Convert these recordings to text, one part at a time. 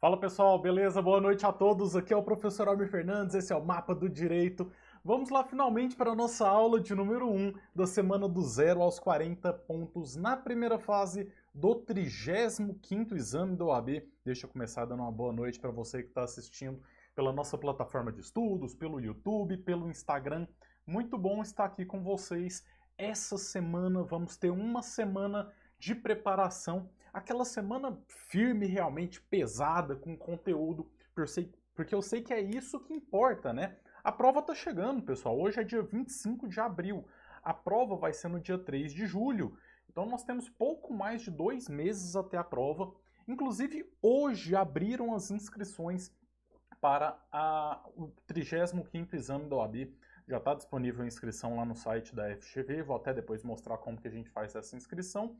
Fala pessoal, beleza? Boa noite a todos. Aqui é o professor Almir Fernandes, esse é o Mapa do Direito. Vamos lá finalmente para a nossa aula de número 1 da semana do 0 aos 40 pontos na primeira fase do 35º exame da OAB. Deixa eu começar dando uma boa noite para você que está assistindo pela nossa plataforma de estudos, pelo YouTube, pelo Instagram. Muito bom estar aqui com vocês. Essa semana vamos ter uma semana de preparação aquela semana firme, realmente pesada, com conteúdo, porque eu sei que é isso que importa, né? A prova tá chegando, pessoal. Hoje é dia 25 de abril. A prova vai ser no dia 3 de julho. Então nós temos pouco mais de dois meses até a prova. Inclusive, hoje abriram as inscrições para a, o 35 exame da OAB. Já está disponível a inscrição lá no site da FGV, vou até depois mostrar como que a gente faz essa inscrição.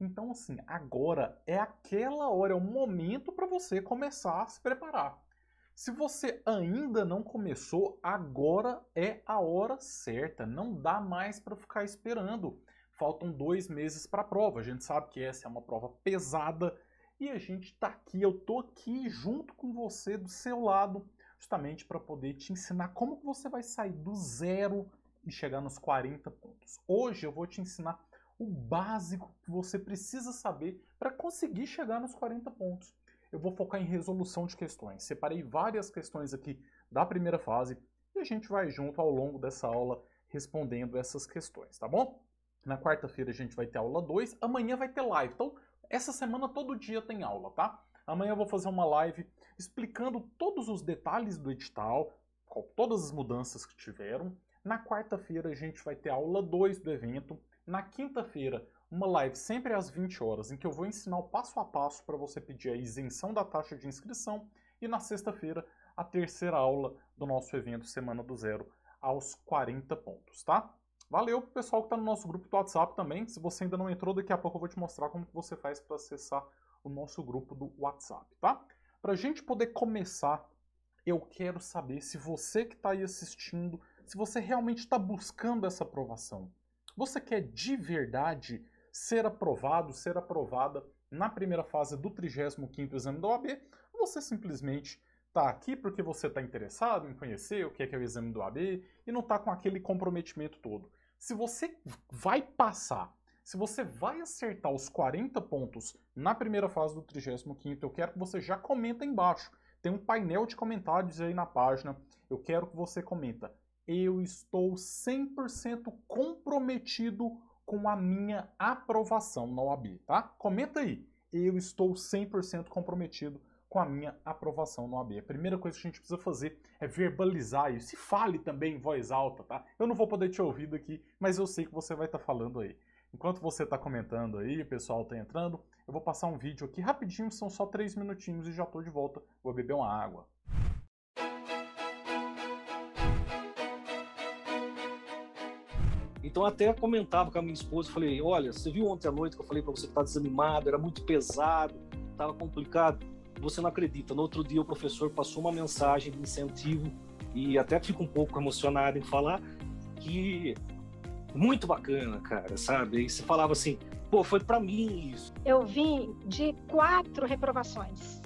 Então, assim, agora é aquela hora, é o momento para você começar a se preparar. Se você ainda não começou, agora é a hora certa. Não dá mais para ficar esperando. Faltam dois meses para a prova. A gente sabe que essa é uma prova pesada e a gente está aqui. Eu tô aqui junto com você, do seu lado, justamente para poder te ensinar como que você vai sair do zero e chegar nos 40 pontos. Hoje eu vou te ensinar o básico que você precisa saber para conseguir chegar nos 40 pontos. Eu vou focar em resolução de questões. Separei várias questões aqui da primeira fase e a gente vai junto ao longo dessa aula respondendo essas questões, tá bom? Na quarta-feira a gente vai ter aula 2, amanhã vai ter live. Então, essa semana todo dia tem aula, tá? Amanhã eu vou fazer uma live explicando todos os detalhes do edital, todas as mudanças que tiveram. Na quarta-feira a gente vai ter aula 2 do evento na quinta-feira, uma live sempre às 20 horas, em que eu vou ensinar o passo a passo para você pedir a isenção da taxa de inscrição, e na sexta-feira, a terceira aula do nosso evento Semana do Zero aos 40 pontos, tá? Valeu pro pessoal que está no nosso grupo do WhatsApp também. Se você ainda não entrou, daqui a pouco eu vou te mostrar como que você faz para acessar o nosso grupo do WhatsApp, tá? Para a gente poder começar, eu quero saber se você que está aí assistindo, se você realmente está buscando essa aprovação. Você quer de verdade ser aprovado, ser aprovada na primeira fase do 35º exame da OAB, você simplesmente está aqui porque você está interessado em conhecer o que é, que é o exame do OAB e não está com aquele comprometimento todo. Se você vai passar, se você vai acertar os 40 pontos na primeira fase do 35º, eu quero que você já comenta embaixo. Tem um painel de comentários aí na página, eu quero que você comenta eu estou 100% comprometido com a minha aprovação na OAB, tá? Comenta aí. Eu estou 100% comprometido com a minha aprovação no AB. A primeira coisa que a gente precisa fazer é verbalizar isso. E fale também em voz alta, tá? Eu não vou poder te ouvir daqui, mas eu sei que você vai estar tá falando aí. Enquanto você está comentando aí, o pessoal está entrando, eu vou passar um vídeo aqui rapidinho, são só três minutinhos e já estou de volta. Vou beber uma água. Então até comentava com a minha esposa, falei, olha, você viu ontem à noite que eu falei para você que tá desanimado, era muito pesado, estava complicado. Você não acredita. No outro dia o professor passou uma mensagem de incentivo e até fico um pouco emocionado em falar que muito bacana, cara, sabe? E você falava assim, pô, foi para mim isso. Eu vim de quatro reprovações,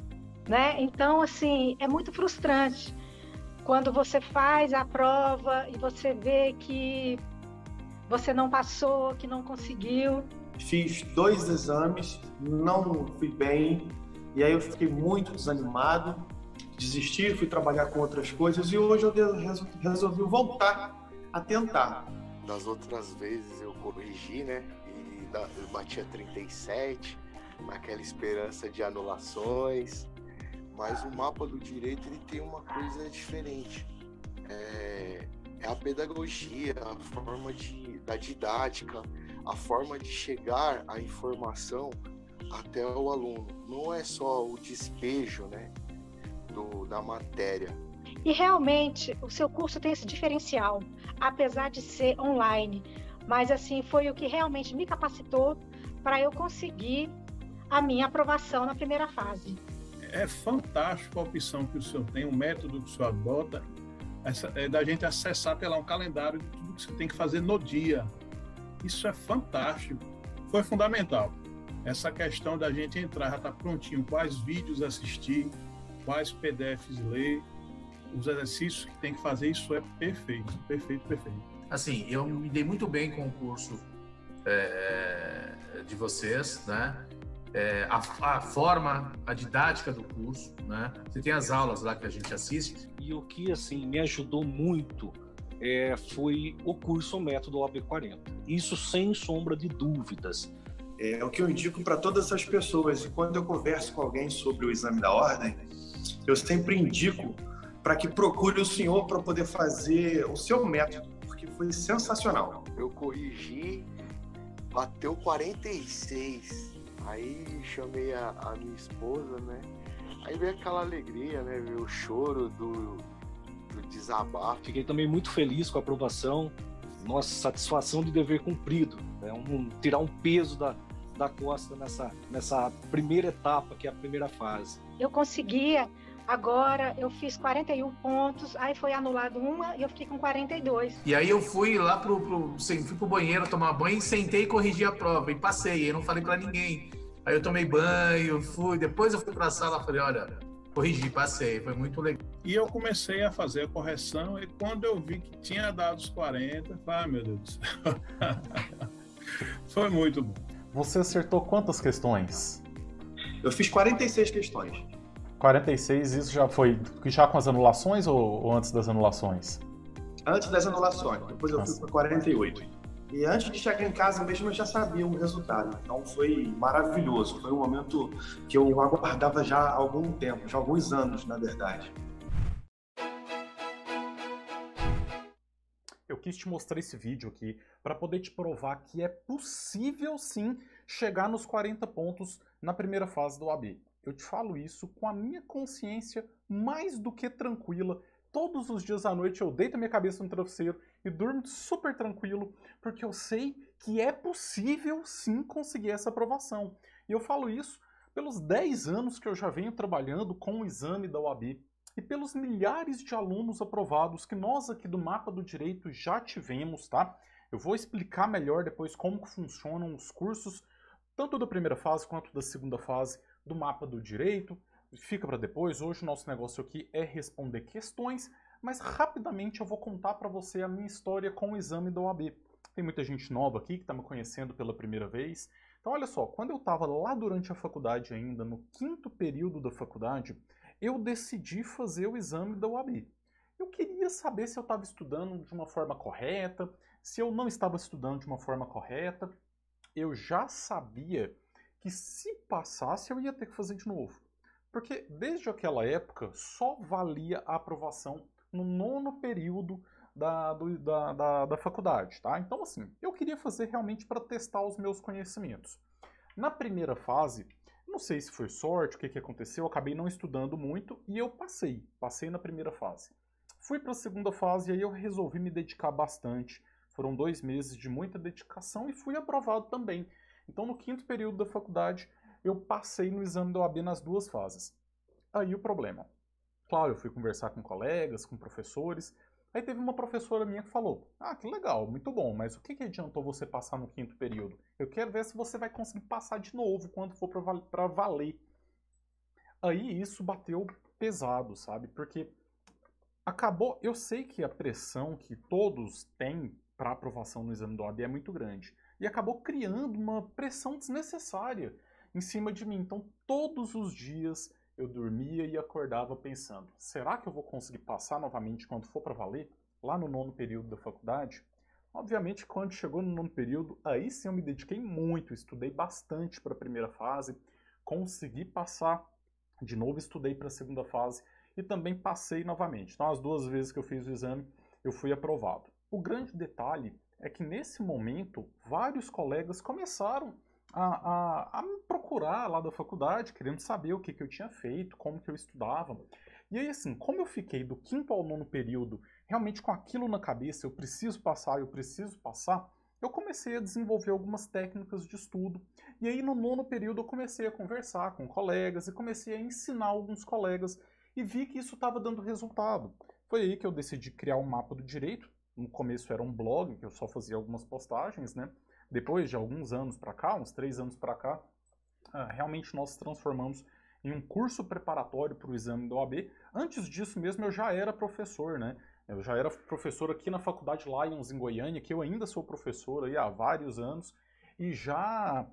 né? Então, assim, é muito frustrante quando você faz a prova e você vê que você não passou, que não conseguiu? Fiz dois exames, não fui bem, e aí eu fiquei muito desanimado, desisti, fui trabalhar com outras coisas, e hoje eu resolvi voltar a tentar. Das outras vezes eu corrigi, né? E eu batia 37, naquela esperança de anulações. Mas o mapa do direito ele tem uma coisa diferente. É, é a pedagogia, a forma de, da didática, a forma de chegar a informação até o aluno. Não é só o despejo né, do, da matéria. E realmente o seu curso tem esse diferencial, apesar de ser online. Mas assim foi o que realmente me capacitou para eu conseguir a minha aprovação na primeira fase. É fantástico a opção que o senhor tem, o método que o senhor adota é da gente acessar até lá um calendário de tudo que você tem que fazer no dia. Isso é fantástico. Foi fundamental. Essa questão da gente entrar, já está prontinho, quais vídeos assistir, quais PDFs ler, os exercícios que tem que fazer, isso é perfeito, perfeito, perfeito. Assim, eu me dei muito bem com o curso é, de vocês, né? é, a, a, forma, a didática do curso, né? Você tem as aulas lá que a gente assiste. E o que, assim, me ajudou muito é, foi o curso Método ob 40 Isso sem sombra de dúvidas. É o que eu indico para todas as pessoas. E quando eu converso com alguém sobre o exame da ordem, eu sempre indico para que procure o senhor para poder fazer o seu método, porque foi sensacional. Eu corrigi, bateu 46. Aí chamei a, a minha esposa, né? Aí veio aquela alegria, né? Veio o choro do, do desabafo. Fiquei também muito feliz com a aprovação. Nossa, satisfação de dever cumprido. Né? Um, tirar um peso da, da costa nessa, nessa primeira etapa, que é a primeira fase. Eu conseguia Agora eu fiz 41 pontos, aí foi anulado uma e eu fiquei com 42. E aí eu fui lá pro, pro, fui pro banheiro tomar banho, sentei e corrigi a prova e passei. Eu não falei para ninguém. Aí eu tomei banho, fui, depois eu fui para sala sala, falei, olha, corrigi, passei, foi muito legal. E eu comecei a fazer a correção e quando eu vi que tinha dado os 40, falei, ah, meu Deus do céu. foi muito bom. Você acertou quantas questões? Eu fiz 46 questões. 46, isso já foi já com as anulações ou, ou antes das anulações? Antes das anulações, depois eu fui ah. para 48. E antes de chegar em casa mesmo, eu já sabia o resultado. Então foi maravilhoso. Foi um momento que eu aguardava já há algum tempo, já há alguns anos, na verdade. Eu quis te mostrar esse vídeo aqui para poder te provar que é possível sim chegar nos 40 pontos na primeira fase do AB. Eu te falo isso com a minha consciência mais do que tranquila. Todos os dias à noite eu deito a minha cabeça no travesseiro e durmo super tranquilo, porque eu sei que é possível sim conseguir essa aprovação. E eu falo isso pelos 10 anos que eu já venho trabalhando com o exame da UAB e pelos milhares de alunos aprovados que nós aqui do Mapa do Direito já tivemos, tá? Eu vou explicar melhor depois como funcionam os cursos, tanto da primeira fase quanto da segunda fase, do mapa do direito, fica para depois. Hoje o nosso negócio aqui é responder questões, mas rapidamente eu vou contar para você a minha história com o exame da OAB. Tem muita gente nova aqui que está me conhecendo pela primeira vez. Então, olha só, quando eu estava lá durante a faculdade ainda, no quinto período da faculdade, eu decidi fazer o exame da OAB. Eu queria saber se eu estava estudando de uma forma correta, se eu não estava estudando de uma forma correta. Eu já sabia que se passasse eu ia ter que fazer de novo. Porque desde aquela época só valia a aprovação no nono período da, do, da, da, da faculdade, tá? Então, assim, eu queria fazer realmente para testar os meus conhecimentos. Na primeira fase, não sei se foi sorte, o que, que aconteceu, acabei não estudando muito e eu passei, passei na primeira fase. Fui para a segunda fase e aí eu resolvi me dedicar bastante. Foram dois meses de muita dedicação e fui aprovado também. Então, no quinto período da faculdade, eu passei no exame da OAB nas duas fases. Aí o problema. Claro, eu fui conversar com colegas, com professores. Aí teve uma professora minha que falou: Ah, que legal, muito bom, mas o que, que adiantou você passar no quinto período? Eu quero ver se você vai conseguir passar de novo quando for para valer. Aí isso bateu pesado, sabe? Porque acabou. Eu sei que a pressão que todos têm para aprovação no exame do OAB é muito grande e acabou criando uma pressão desnecessária em cima de mim. Então, todos os dias eu dormia e acordava pensando: será que eu vou conseguir passar novamente quando for para valer? Lá no nono período da faculdade? Obviamente, quando chegou no nono período, aí sim eu me dediquei muito, estudei bastante para a primeira fase, consegui passar. De novo, estudei para a segunda fase e também passei novamente. Então, as duas vezes que eu fiz o exame, eu fui aprovado. O grande detalhe é que nesse momento vários colegas começaram a, a, a me procurar lá da faculdade, querendo saber o que, que eu tinha feito, como que eu estudava. E aí, assim, como eu fiquei do quinto ao nono período realmente com aquilo na cabeça, eu preciso passar, eu preciso passar, eu comecei a desenvolver algumas técnicas de estudo. E aí, no nono período, eu comecei a conversar com colegas e comecei a ensinar alguns colegas e vi que isso estava dando resultado. Foi aí que eu decidi criar o um mapa do direito, no começo era um blog, que eu só fazia algumas postagens, né? Depois de alguns anos para cá, uns três anos para cá, ah, realmente nós transformamos em um curso preparatório para o exame da OAB. Antes disso mesmo eu já era professor, né? Eu já era professor aqui na Faculdade Lions em Goiânia, que eu ainda sou professor aí há vários anos, e já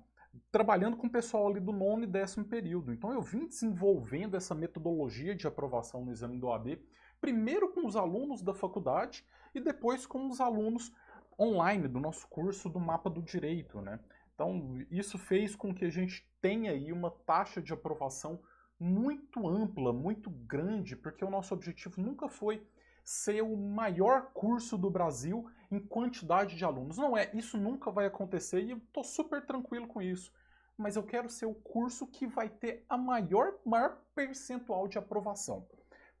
trabalhando com o pessoal ali do nono e décimo período. Então eu vim desenvolvendo essa metodologia de aprovação no exame do OAB, primeiro com os alunos da faculdade, e depois com os alunos online do nosso curso do Mapa do Direito, né? Então, isso fez com que a gente tenha aí uma taxa de aprovação muito ampla, muito grande, porque o nosso objetivo nunca foi ser o maior curso do Brasil em quantidade de alunos. Não é, isso nunca vai acontecer e eu tô super tranquilo com isso. Mas eu quero ser o curso que vai ter a maior, maior percentual de aprovação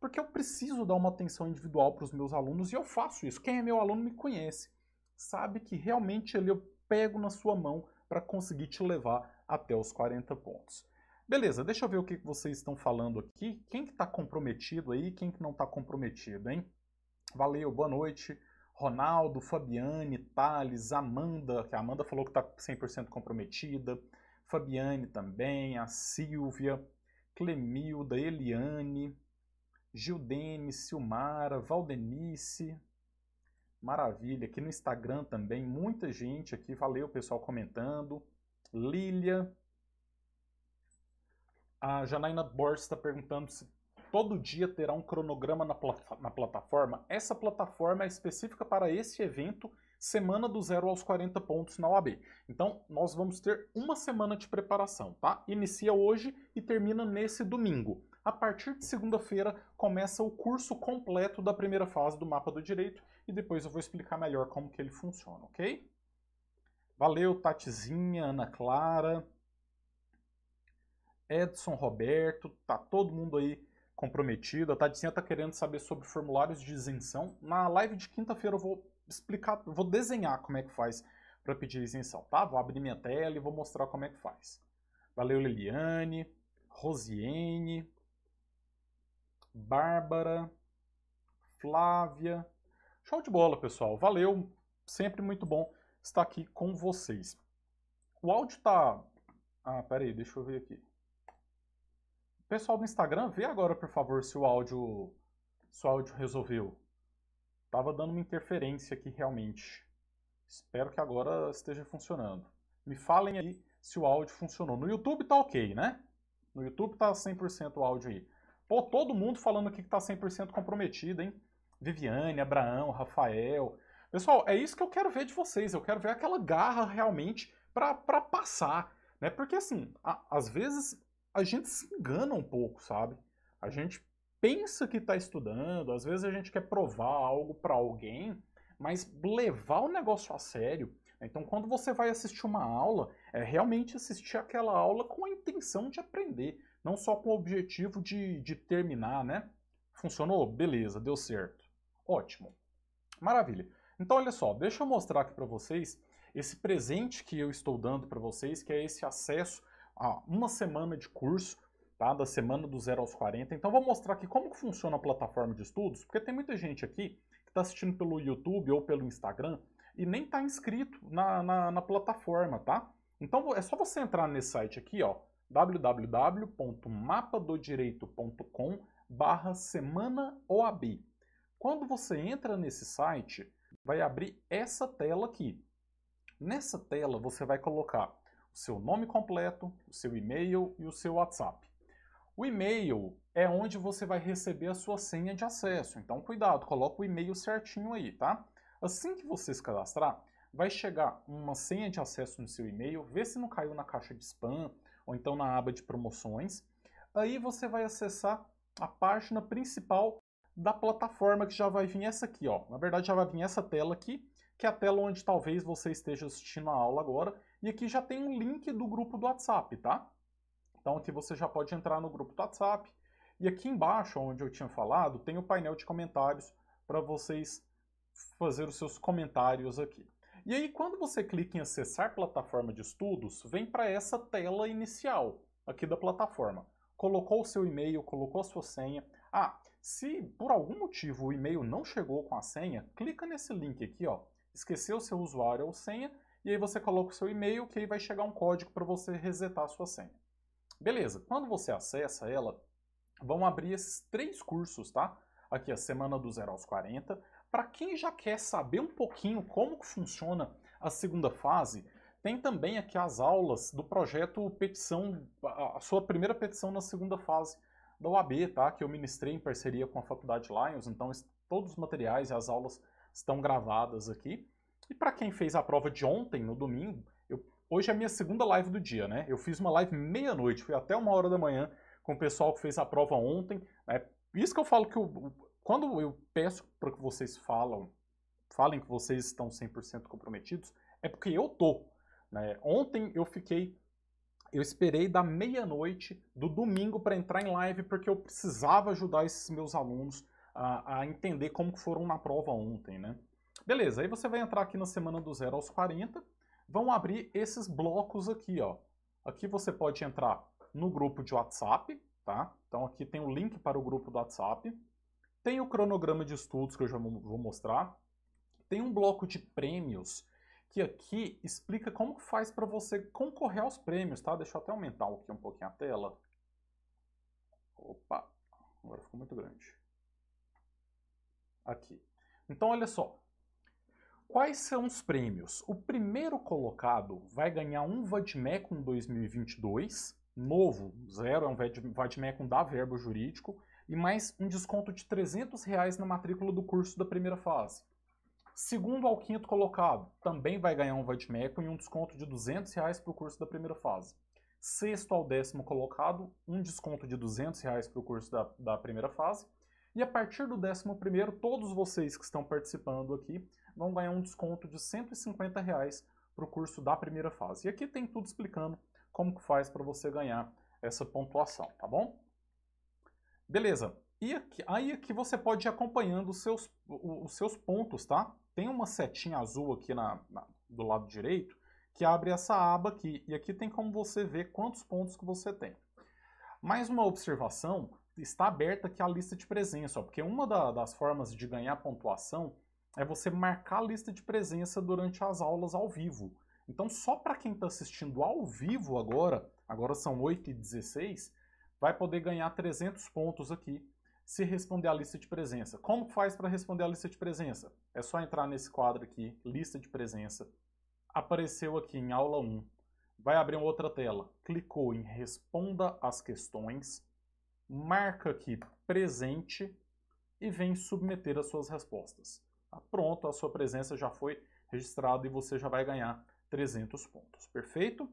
porque eu preciso dar uma atenção individual para os meus alunos e eu faço isso. Quem é meu aluno me conhece, sabe que realmente ele eu pego na sua mão para conseguir te levar até os 40 pontos. Beleza, deixa eu ver o que vocês estão falando aqui. Quem que está comprometido aí, quem que não está comprometido, hein? Valeu, boa noite. Ronaldo, Fabiane, Thales, Amanda, que a Amanda falou que está 100% comprometida. Fabiane também, a Silvia, Clemilda, Eliane, Gildene, Silmara, Valdenice. Maravilha. Aqui no Instagram também, muita gente aqui. Valeu, pessoal, comentando. Lilia. A Janaina Borges está perguntando se todo dia terá um cronograma na, na plataforma. Essa plataforma é específica para esse evento, semana do zero aos 40 pontos na OAB. Então, nós vamos ter uma semana de preparação, tá? Inicia hoje e termina nesse domingo. A partir de segunda-feira começa o curso completo da primeira fase do mapa do direito e depois eu vou explicar melhor como que ele funciona, ok? Valeu, Tatizinha, Ana Clara, Edson Roberto, tá todo mundo aí comprometido. A Tatizinha tá querendo saber sobre formulários de isenção. Na live de quinta-feira eu vou explicar, vou desenhar como é que faz para pedir isenção, tá? Vou abrir minha tela e vou mostrar como é que faz. Valeu, Liliane, Rosiene, Bárbara, Flávia. Show de bola, pessoal. Valeu. Sempre muito bom estar aqui com vocês. O áudio tá. Ah, peraí, deixa eu ver aqui. Pessoal do Instagram, vê agora, por favor, se o áudio. Se o áudio resolveu. Tava dando uma interferência aqui realmente. Espero que agora esteja funcionando. Me falem aí se o áudio funcionou. No YouTube tá ok, né? No YouTube tá 100% o áudio aí. Pô, todo mundo falando aqui que tá 100% comprometido, hein? Viviane, Abraão, Rafael. Pessoal, é isso que eu quero ver de vocês. Eu quero ver aquela garra realmente para passar, né? Porque assim, a, às vezes a gente se engana um pouco, sabe? A gente pensa que está estudando, às vezes a gente quer provar algo para alguém, mas levar o negócio a sério. Né? Então, quando você vai assistir uma aula, é realmente assistir aquela aula com a intenção de aprender não só com o objetivo de, de terminar, né? Funcionou? Beleza, deu certo. Ótimo. Maravilha. Então, olha só, deixa eu mostrar aqui para vocês esse presente que eu estou dando para vocês, que é esse acesso a uma semana de curso, tá? Da semana do 0 aos 40. Então, vou mostrar aqui como que funciona a plataforma de estudos, porque tem muita gente aqui que está assistindo pelo YouTube ou pelo Instagram e nem está inscrito na, na, na plataforma, tá? Então, é só você entrar nesse site aqui, ó, www.mapadodireito.com barra semana OAB. Quando você entra nesse site, vai abrir essa tela aqui. Nessa tela você vai colocar o seu nome completo, o seu e-mail e o seu WhatsApp. O e-mail é onde você vai receber a sua senha de acesso, então cuidado, coloca o e-mail certinho aí, tá? Assim que você se cadastrar, vai chegar uma senha de acesso no seu e-mail, vê se não caiu na caixa de spam ou então na aba de promoções. Aí você vai acessar a página principal da plataforma que já vai vir essa aqui, ó. Na verdade já vai vir essa tela aqui, que é a tela onde talvez você esteja assistindo a aula agora, e aqui já tem um link do grupo do WhatsApp, tá? Então aqui você já pode entrar no grupo do WhatsApp, e aqui embaixo, onde eu tinha falado, tem o painel de comentários para vocês fazer os seus comentários aqui. E aí, quando você clica em acessar plataforma de estudos, vem para essa tela inicial aqui da plataforma. Colocou o seu e-mail, colocou a sua senha. Ah, se por algum motivo o e-mail não chegou com a senha, clica nesse link aqui, ó. Esqueceu o seu usuário ou senha, e aí você coloca o seu e-mail que aí vai chegar um código para você resetar a sua senha. Beleza, quando você acessa ela, vão abrir esses três cursos, tá? Aqui a Semana do Zero aos 40, para quem já quer saber um pouquinho como que funciona a segunda fase, tem também aqui as aulas do projeto Petição, a sua primeira petição na segunda fase da UAB, tá? que eu ministrei em parceria com a Faculdade Lions, então todos os materiais e as aulas estão gravadas aqui. E para quem fez a prova de ontem, no domingo, eu, hoje é a minha segunda live do dia, né? Eu fiz uma live meia-noite, fui até uma hora da manhã com o pessoal que fez a prova ontem. É né? isso que eu falo que o, quando eu peço para que vocês falam, falem que vocês estão 100% comprometidos, é porque eu tô. Né? Ontem eu fiquei, eu esperei da meia-noite do domingo para entrar em live porque eu precisava ajudar esses meus alunos a, a entender como foram na prova ontem, né? Beleza, aí você vai entrar aqui na semana do 0 aos 40, vão abrir esses blocos aqui, ó. Aqui você pode entrar no grupo de WhatsApp, tá? Então aqui tem o link para o grupo do WhatsApp. Tem o cronograma de estudos que eu já vou mostrar. Tem um bloco de prêmios que aqui explica como faz para você concorrer aos prêmios, tá? Deixa eu até aumentar aqui um pouquinho a tela. Opa, agora ficou muito grande. Aqui. Então, olha só. Quais são os prêmios? O primeiro colocado vai ganhar um Vadmecum 2022, novo, zero, é um Vadmecum da Verbo Jurídico, e mais um desconto de 300 reais na matrícula do curso da primeira fase. Segundo ao quinto colocado, também vai ganhar um Vadmeco e um desconto de 200 reais para o curso da primeira fase. Sexto ao décimo colocado, um desconto de 200 reais para o curso da, da primeira fase. E a partir do décimo primeiro, todos vocês que estão participando aqui vão ganhar um desconto de 150 reais para o curso da primeira fase. E aqui tem tudo explicando como que faz para você ganhar essa pontuação, tá bom? Beleza. E aqui, aí aqui é você pode ir acompanhando os seus, os seus pontos, tá? Tem uma setinha azul aqui na, na, do lado direito que abre essa aba aqui. E aqui tem como você ver quantos pontos que você tem. Mais uma observação, está aberta aqui a lista de presença, ó, porque uma da, das formas de ganhar pontuação é você marcar a lista de presença durante as aulas ao vivo. Então, só para quem está assistindo ao vivo agora, agora são 8h16, vai poder ganhar 300 pontos aqui se responder a lista de presença. Como faz para responder a lista de presença? É só entrar nesse quadro aqui, lista de presença. Apareceu aqui em aula 1. Vai abrir uma outra tela. Clicou em responda as questões. Marca aqui presente e vem submeter as suas respostas. Tá pronto, a sua presença já foi registrada e você já vai ganhar 300 pontos. Perfeito?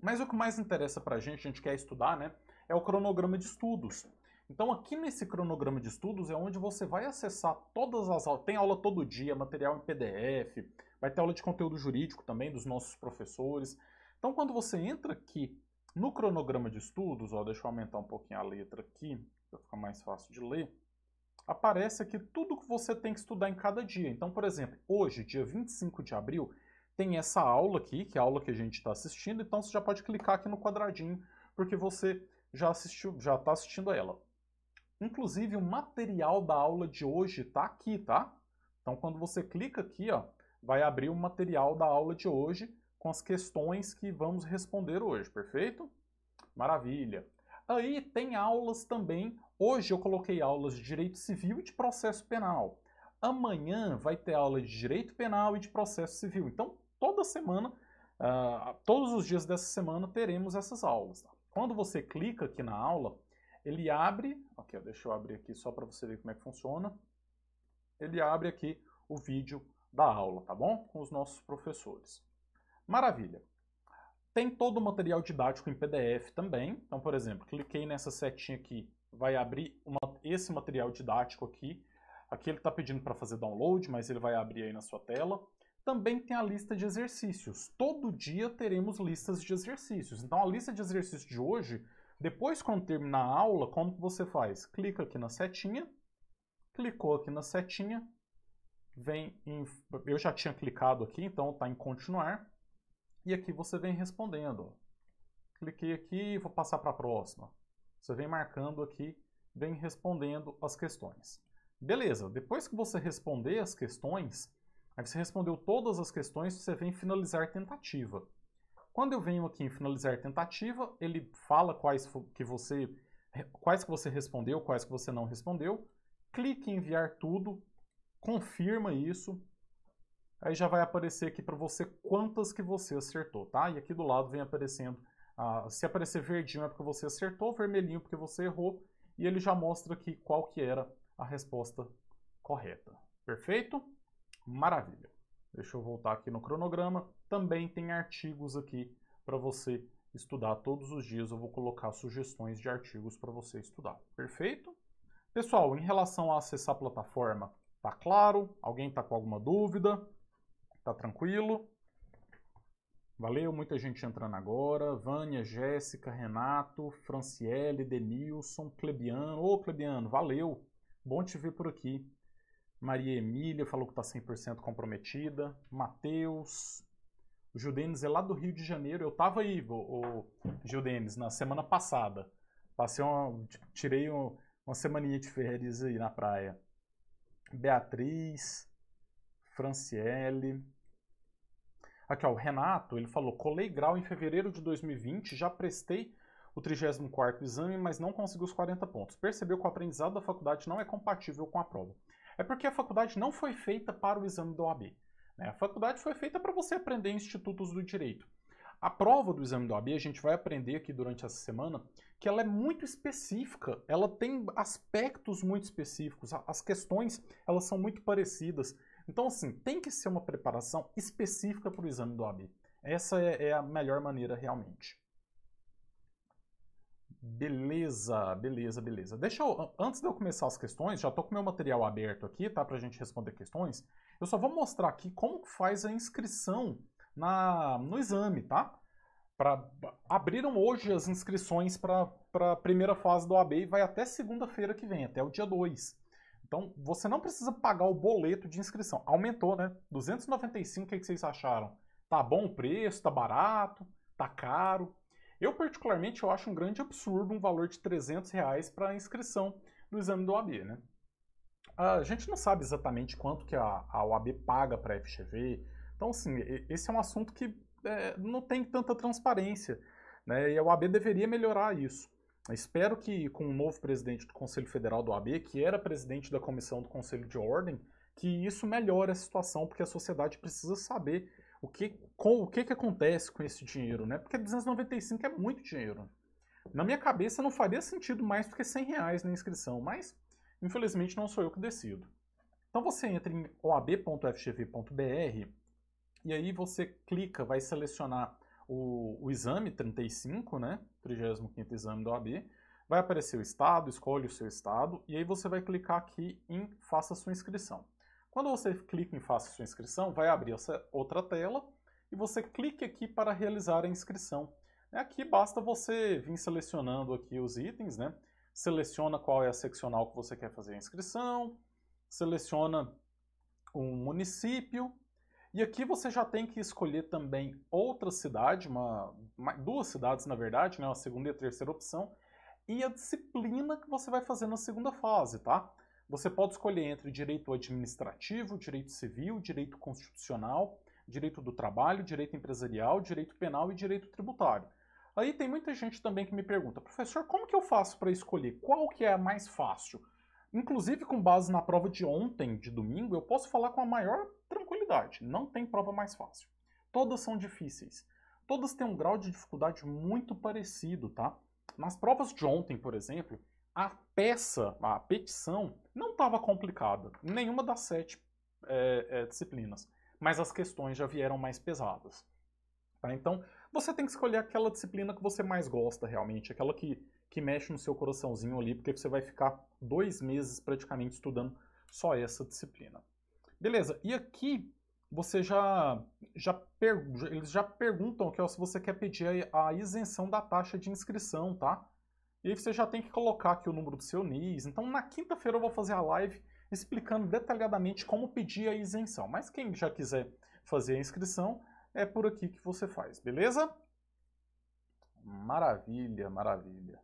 Mas o que mais interessa para a gente, a gente quer estudar, né? é o cronograma de estudos. Então, aqui nesse cronograma de estudos é onde você vai acessar todas as aulas. Tem aula todo dia, material em PDF, vai ter aula de conteúdo jurídico também dos nossos professores. Então, quando você entra aqui no cronograma de estudos, ó, deixa eu aumentar um pouquinho a letra aqui, para ficar mais fácil de ler, aparece aqui tudo que você tem que estudar em cada dia. Então, por exemplo, hoje, dia 25 de abril, tem essa aula aqui, que é a aula que a gente está assistindo, então você já pode clicar aqui no quadradinho, porque você já assistiu, já está assistindo a ela. Inclusive, o material da aula de hoje está aqui, tá? Então, quando você clica aqui, ó, vai abrir o material da aula de hoje com as questões que vamos responder hoje, perfeito? Maravilha! Aí tem aulas também. Hoje eu coloquei aulas de direito civil e de processo penal. Amanhã vai ter aula de direito penal e de processo civil. Então, toda semana, uh, todos os dias dessa semana, teremos essas aulas. Tá? Quando você clica aqui na aula, ele abre, ok, deixa eu abrir aqui só para você ver como é que funciona, ele abre aqui o vídeo da aula, tá bom? Com os nossos professores. Maravilha! Tem todo o material didático em PDF também, então, por exemplo, cliquei nessa setinha aqui, vai abrir uma, esse material didático aqui, aqui ele está pedindo para fazer download, mas ele vai abrir aí na sua tela, também tem a lista de exercícios. Todo dia teremos listas de exercícios. Então, a lista de exercícios de hoje, depois quando terminar a aula, como que você faz? Clica aqui na setinha, clicou aqui na setinha, vem em... Eu já tinha clicado aqui, então está em continuar. E aqui você vem respondendo. Cliquei aqui e vou passar para a próxima. Você vem marcando aqui, vem respondendo as questões. Beleza, depois que você responder as questões, Aí você respondeu todas as questões, você vem finalizar tentativa. Quando eu venho aqui em finalizar tentativa, ele fala quais que você quais que você respondeu, quais que você não respondeu. Clique em enviar tudo, confirma isso. Aí já vai aparecer aqui para você quantas que você acertou, tá? E aqui do lado vem aparecendo, se aparecer verdinho é porque você acertou, vermelhinho porque você errou, e ele já mostra aqui qual que era a resposta correta. Perfeito? Maravilha. Deixa eu voltar aqui no cronograma. Também tem artigos aqui para você estudar todos os dias. Eu vou colocar sugestões de artigos para você estudar. Perfeito? Pessoal, em relação a acessar a plataforma, tá claro? Alguém tá com alguma dúvida? Tá tranquilo? Valeu, muita gente entrando agora. Vânia, Jéssica, Renato, Franciele, Denilson, Clebiano. Ô, Clebiano, valeu. Bom te ver por aqui. Maria Emília falou que está 100% comprometida. Matheus. O Gildenes é lá do Rio de Janeiro. Eu estava aí, o, o Gildenes, na semana passada. Passei uma, tirei um, uma semaninha de férias aí na praia. Beatriz, Franciele. Aqui, ó, o Renato, ele falou: colei grau em fevereiro de 2020, já prestei o 34 exame, mas não consegui os 40 pontos. Percebeu que o aprendizado da faculdade não é compatível com a prova é porque a faculdade não foi feita para o exame da OAB. Né? A faculdade foi feita para você aprender institutos do direito. A prova do exame da OAB, a gente vai aprender aqui durante essa semana, que ela é muito específica, ela tem aspectos muito específicos, as questões elas são muito parecidas. Então, assim, tem que ser uma preparação específica para o exame do OAB. Essa é, é a melhor maneira realmente. Beleza, beleza, beleza. Deixa eu, antes de eu começar as questões, já estou com meu material aberto aqui, tá? Para a gente responder questões. Eu só vou mostrar aqui como faz a inscrição na, no exame, tá? Pra, abriram hoje as inscrições para a primeira fase do AB e vai até segunda-feira que vem, até o dia 2. Então, você não precisa pagar o boleto de inscrição. Aumentou, né? 295, o que, que vocês acharam? Tá bom o preço? Tá barato? Tá caro? Eu, particularmente, eu acho um grande absurdo um valor de 300 reais para a inscrição do exame do OAB, né? A gente não sabe exatamente quanto que a, OAB paga para a FGV, então, assim, esse é um assunto que é, não tem tanta transparência, né? E a OAB deveria melhorar isso. espero que com o novo presidente do Conselho Federal do OAB, que era presidente da comissão do Conselho de Ordem, que isso melhore a situação, porque a sociedade precisa saber o que, com, o que, que acontece com esse dinheiro, né? Porque 295 é muito dinheiro. Na minha cabeça não faria sentido mais do que 100 reais na inscrição, mas infelizmente não sou eu que decido. Então você entra em oab.fgv.br e aí você clica, vai selecionar o, o exame 35, né? 35 exame da OAB. Vai aparecer o estado, escolhe o seu estado e aí você vai clicar aqui em faça sua inscrição. Quando você clica em Faça sua inscrição, vai abrir essa outra tela e você clica aqui para realizar a inscrição. É, aqui basta você vir selecionando aqui os itens, né? seleciona qual é a seccional que você quer fazer a inscrição, seleciona um município, e aqui você já tem que escolher também outra cidade, uma, uma, duas cidades na verdade, né, a segunda e a terceira opção, e a disciplina que você vai fazer na segunda fase, tá? Você pode escolher entre direito administrativo, direito civil, direito constitucional, direito do trabalho, direito empresarial, direito penal e direito tributário. Aí tem muita gente também que me pergunta, professor, como que eu faço para escolher qual que é a mais fácil? Inclusive, com base na prova de ontem, de domingo, eu posso falar com a maior tranquilidade. Não tem prova mais fácil. Todas são difíceis. Todas têm um grau de dificuldade muito parecido, tá? Nas provas de ontem, por exemplo, a peça, a petição, não estava complicada, nenhuma das sete é, é, disciplinas, mas as questões já vieram mais pesadas. Tá? Então, você tem que escolher aquela disciplina que você mais gosta realmente, aquela que, que mexe no seu coraçãozinho ali, porque você vai ficar dois meses praticamente estudando só essa disciplina. Beleza, e aqui você já, já per, eles já perguntam que ó, se você quer pedir a isenção da taxa de inscrição, tá? E aí você já tem que colocar aqui o número do seu NIS. Então, na quinta-feira eu vou fazer a live explicando detalhadamente como pedir a isenção. Mas quem já quiser fazer a inscrição, é por aqui que você faz, beleza? Maravilha, maravilha.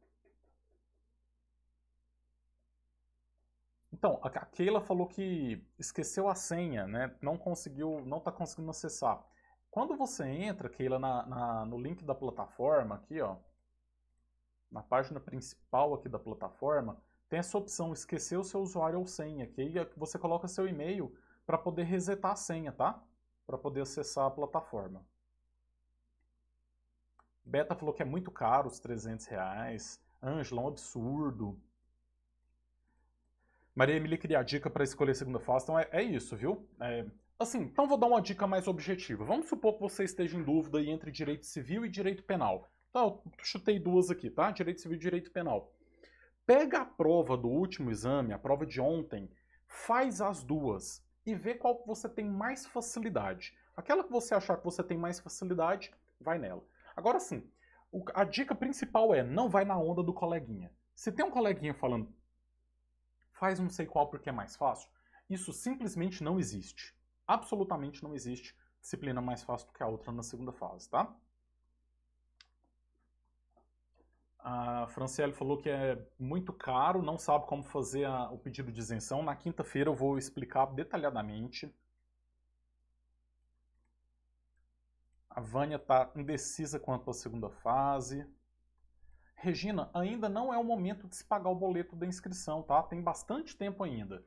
Então, a Keila falou que esqueceu a senha, né? Não conseguiu, não está conseguindo acessar. Quando você entra, Keila, na, na, no link da plataforma aqui, ó, na página principal aqui da plataforma, tem essa opção esquecer o seu usuário ou senha, que aí é você coloca seu e-mail para poder resetar a senha, tá? Para poder acessar a plataforma. Beta falou que é muito caro os 300 reais. Ângela, um absurdo. Maria Emília queria a dica para escolher a segunda fase, então é, é isso, viu? É, assim, então vou dar uma dica mais objetiva. Vamos supor que você esteja em dúvida entre direito civil e direito penal. Tá, chutei duas aqui, tá? Direito civil e direito penal. Pega a prova do último exame, a prova de ontem, faz as duas e vê qual que você tem mais facilidade. Aquela que você achar que você tem mais facilidade, vai nela. Agora sim, a dica principal é não vai na onda do coleguinha. Se tem um coleguinha falando faz não sei qual porque é mais fácil, isso simplesmente não existe. Absolutamente não existe disciplina mais fácil do que a outra na segunda fase, tá? A Franciele falou que é muito caro, não sabe como fazer a, o pedido de isenção. Na quinta-feira eu vou explicar detalhadamente. A Vânia está indecisa quanto à segunda fase. Regina, ainda não é o momento de se pagar o boleto da inscrição, tá? Tem bastante tempo ainda.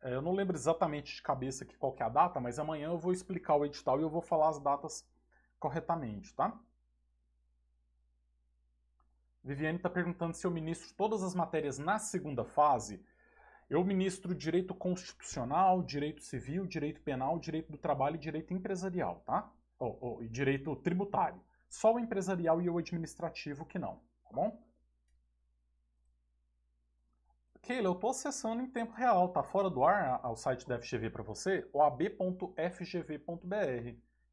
É, eu não lembro exatamente de cabeça aqui qual que é a data, mas amanhã eu vou explicar o edital e eu vou falar as datas corretamente, tá? Viviane está perguntando se eu ministro todas as matérias na segunda fase. Eu ministro direito constitucional, direito civil, direito penal, direito do trabalho e direito empresarial, tá? Ou, ou, e direito tributário. Só o empresarial e o administrativo que não, tá bom? Keila, eu estou acessando em tempo real, tá fora do ar o site da FGV para você, oab.fgv.br.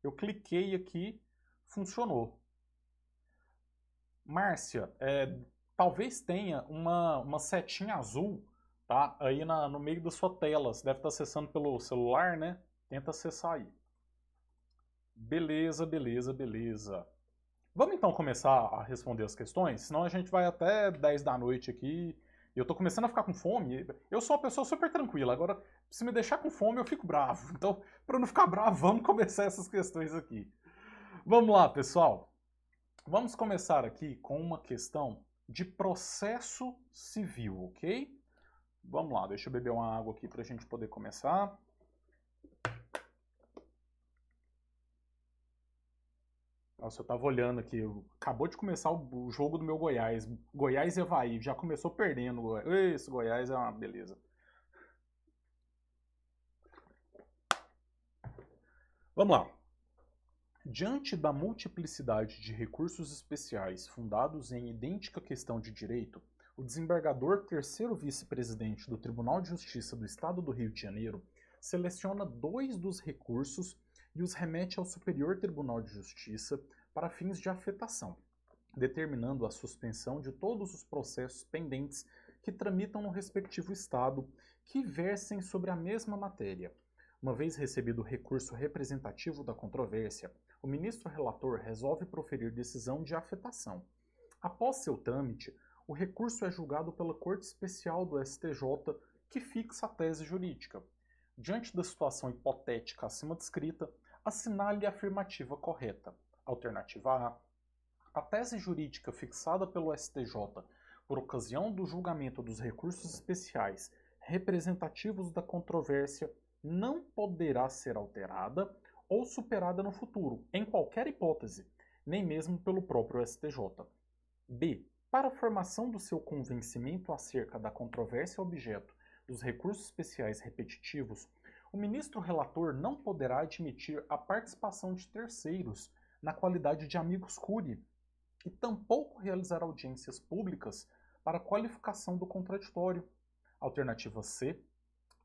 Eu cliquei aqui, funcionou. Márcia, é, talvez tenha uma, uma setinha azul tá? aí na, no meio da sua tela. Você deve estar tá acessando pelo celular, né? Tenta acessar aí. Beleza, beleza, beleza. Vamos então começar a responder as questões? Senão a gente vai até 10 da noite aqui. Eu tô começando a ficar com fome. Eu sou uma pessoa super tranquila. Agora, se me deixar com fome, eu fico bravo. Então, para não ficar bravo, vamos começar essas questões aqui. Vamos lá, pessoal. Vamos começar aqui com uma questão de processo civil, ok? Vamos lá, deixa eu beber uma água aqui para a gente poder começar. Nossa, eu estava olhando aqui, acabou de começar o jogo do meu Goiás. Goiás e Havaí, já começou perdendo. Esse Goiás é uma beleza. Vamos lá. Diante da multiplicidade de recursos especiais fundados em idêntica questão de direito, o desembargador terceiro vice-presidente do Tribunal de Justiça do Estado do Rio de Janeiro seleciona dois dos recursos e os remete ao Superior Tribunal de Justiça para fins de afetação, determinando a suspensão de todos os processos pendentes que tramitam no respectivo Estado que versem sobre a mesma matéria. Uma vez recebido o recurso representativo da controvérsia, o ministro relator resolve proferir decisão de afetação. Após seu trâmite, o recurso é julgado pela Corte Especial do STJ, que fixa a tese jurídica. Diante da situação hipotética acima descrita, assinale a afirmativa correta. Alternativa A. A tese jurídica fixada pelo STJ por ocasião do julgamento dos recursos especiais representativos da controvérsia não poderá ser alterada ou superada no futuro, em qualquer hipótese, nem mesmo pelo próprio STJ. B. Para a formação do seu convencimento acerca da controvérsia objeto dos recursos especiais repetitivos, o ministro relator não poderá admitir a participação de terceiros na qualidade de amigos curi e tampouco realizar audiências públicas para qualificação do contraditório. Alternativa C.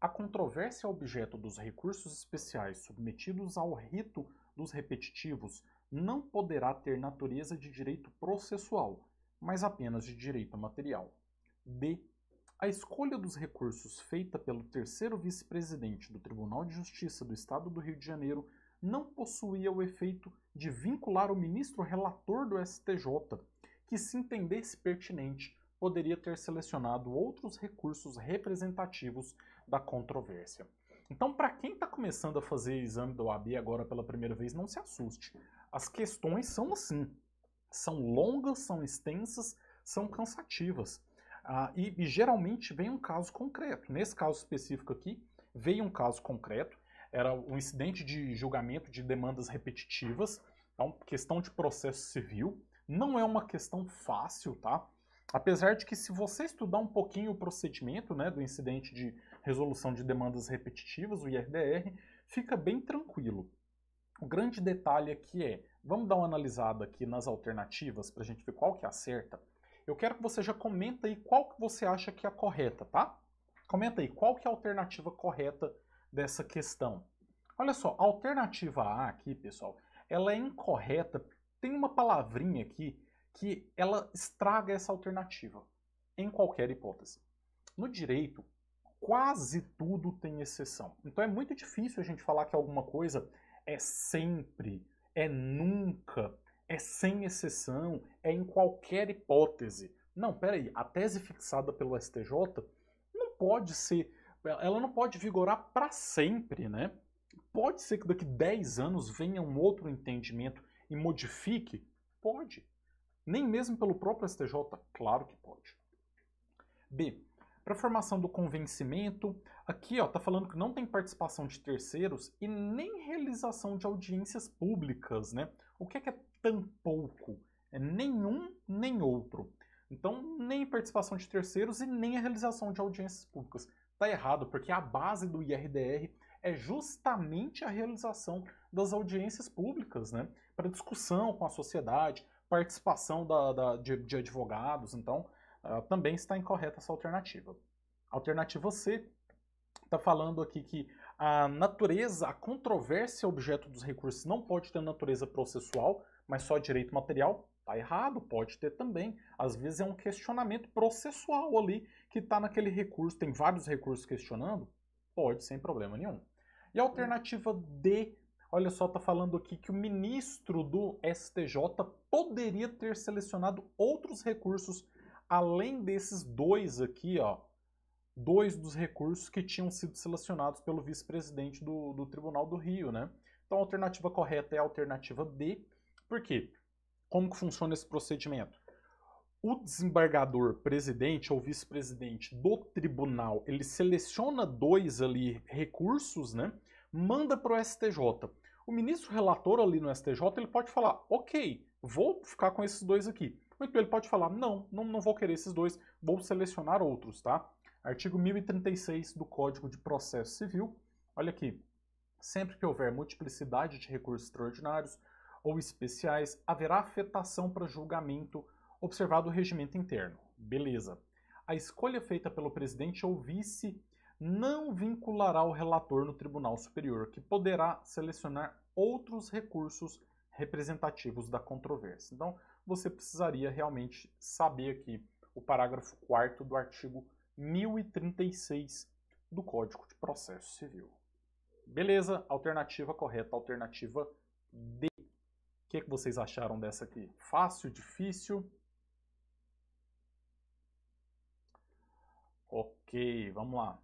A controvérsia é objeto dos recursos especiais submetidos ao rito dos repetitivos não poderá ter natureza de direito processual, mas apenas de direito material. D. A escolha dos recursos feita pelo terceiro vice-presidente do Tribunal de Justiça do Estado do Rio de Janeiro não possuía o efeito de vincular o ministro relator do STJ, que, se entendesse pertinente, poderia ter selecionado outros recursos representativos da controvérsia. Então, para quem está começando a fazer exame da OAB agora pela primeira vez, não se assuste. As questões são assim. São longas, são extensas, são cansativas. Ah, e, e, geralmente vem um caso concreto. Nesse caso específico aqui, veio um caso concreto. Era um incidente de julgamento de demandas repetitivas. Então, questão de processo civil. Não é uma questão fácil, tá? Apesar de que se você estudar um pouquinho o procedimento né, do incidente de resolução de demandas repetitivas, o IRDR, fica bem tranquilo. O grande detalhe aqui é, vamos dar uma analisada aqui nas alternativas para a gente ver qual que é a certa. Eu quero que você já comenta aí qual que você acha que é a correta, tá? Comenta aí qual que é a alternativa correta dessa questão. Olha só, a alternativa A aqui, pessoal, ela é incorreta. Tem uma palavrinha aqui que ela estraga essa alternativa, em qualquer hipótese. No direito, quase tudo tem exceção. Então é muito difícil a gente falar que alguma coisa é sempre, é nunca, é sem exceção, é em qualquer hipótese. Não, peraí, a tese fixada pelo STJ não pode ser, ela não pode vigorar para sempre, né? Pode ser que daqui 10 anos venha um outro entendimento e modifique? Pode. Nem mesmo pelo próprio STJ? Claro que pode. B. Para formação do convencimento, aqui ó, tá falando que não tem participação de terceiros e nem realização de audiências públicas, né? O que é que é tampouco? É nenhum nem outro. Então, nem participação de terceiros e nem a realização de audiências públicas. Tá errado, porque a base do IRDR é justamente a realização das audiências públicas, né? Para discussão com a sociedade, participação da, da de, de advogados. Então, também está incorreta essa alternativa. Alternativa C está falando aqui que a natureza, a controvérsia objeto dos recursos não pode ter natureza processual, mas só direito material. Está errado, pode ter também. Às vezes é um questionamento processual ali que está naquele recurso, tem vários recursos questionando, pode sem problema nenhum. E a alternativa D, olha só, está falando aqui que o ministro do STJ poderia ter selecionado outros recursos além desses dois aqui, ó, dois dos recursos que tinham sido selecionados pelo vice-presidente do, do Tribunal do Rio, né? Então a alternativa correta é a alternativa B. Por quê? Como que funciona esse procedimento? O desembargador presidente ou vice-presidente do tribunal, ele seleciona dois ali recursos, né? Manda para o STJ. O ministro relator ali no STJ, ele pode falar, ok, vou ficar com esses dois aqui. Muito bem, ele pode falar, não, não, não vou querer esses dois, vou selecionar outros, tá? Artigo 1036 do Código de Processo Civil, olha aqui. Sempre que houver multiplicidade de recursos extraordinários ou especiais, haverá afetação para julgamento observado o regimento interno. Beleza. A escolha feita pelo presidente ou vice não vinculará o relator no Tribunal Superior, que poderá selecionar outros recursos representativos da controvérsia. Então, você precisaria realmente saber aqui o parágrafo 4 do artigo 1036 do Código de Processo Civil. Beleza, alternativa correta, alternativa D. O que, é que vocês acharam dessa aqui? Fácil, difícil? Ok, vamos lá.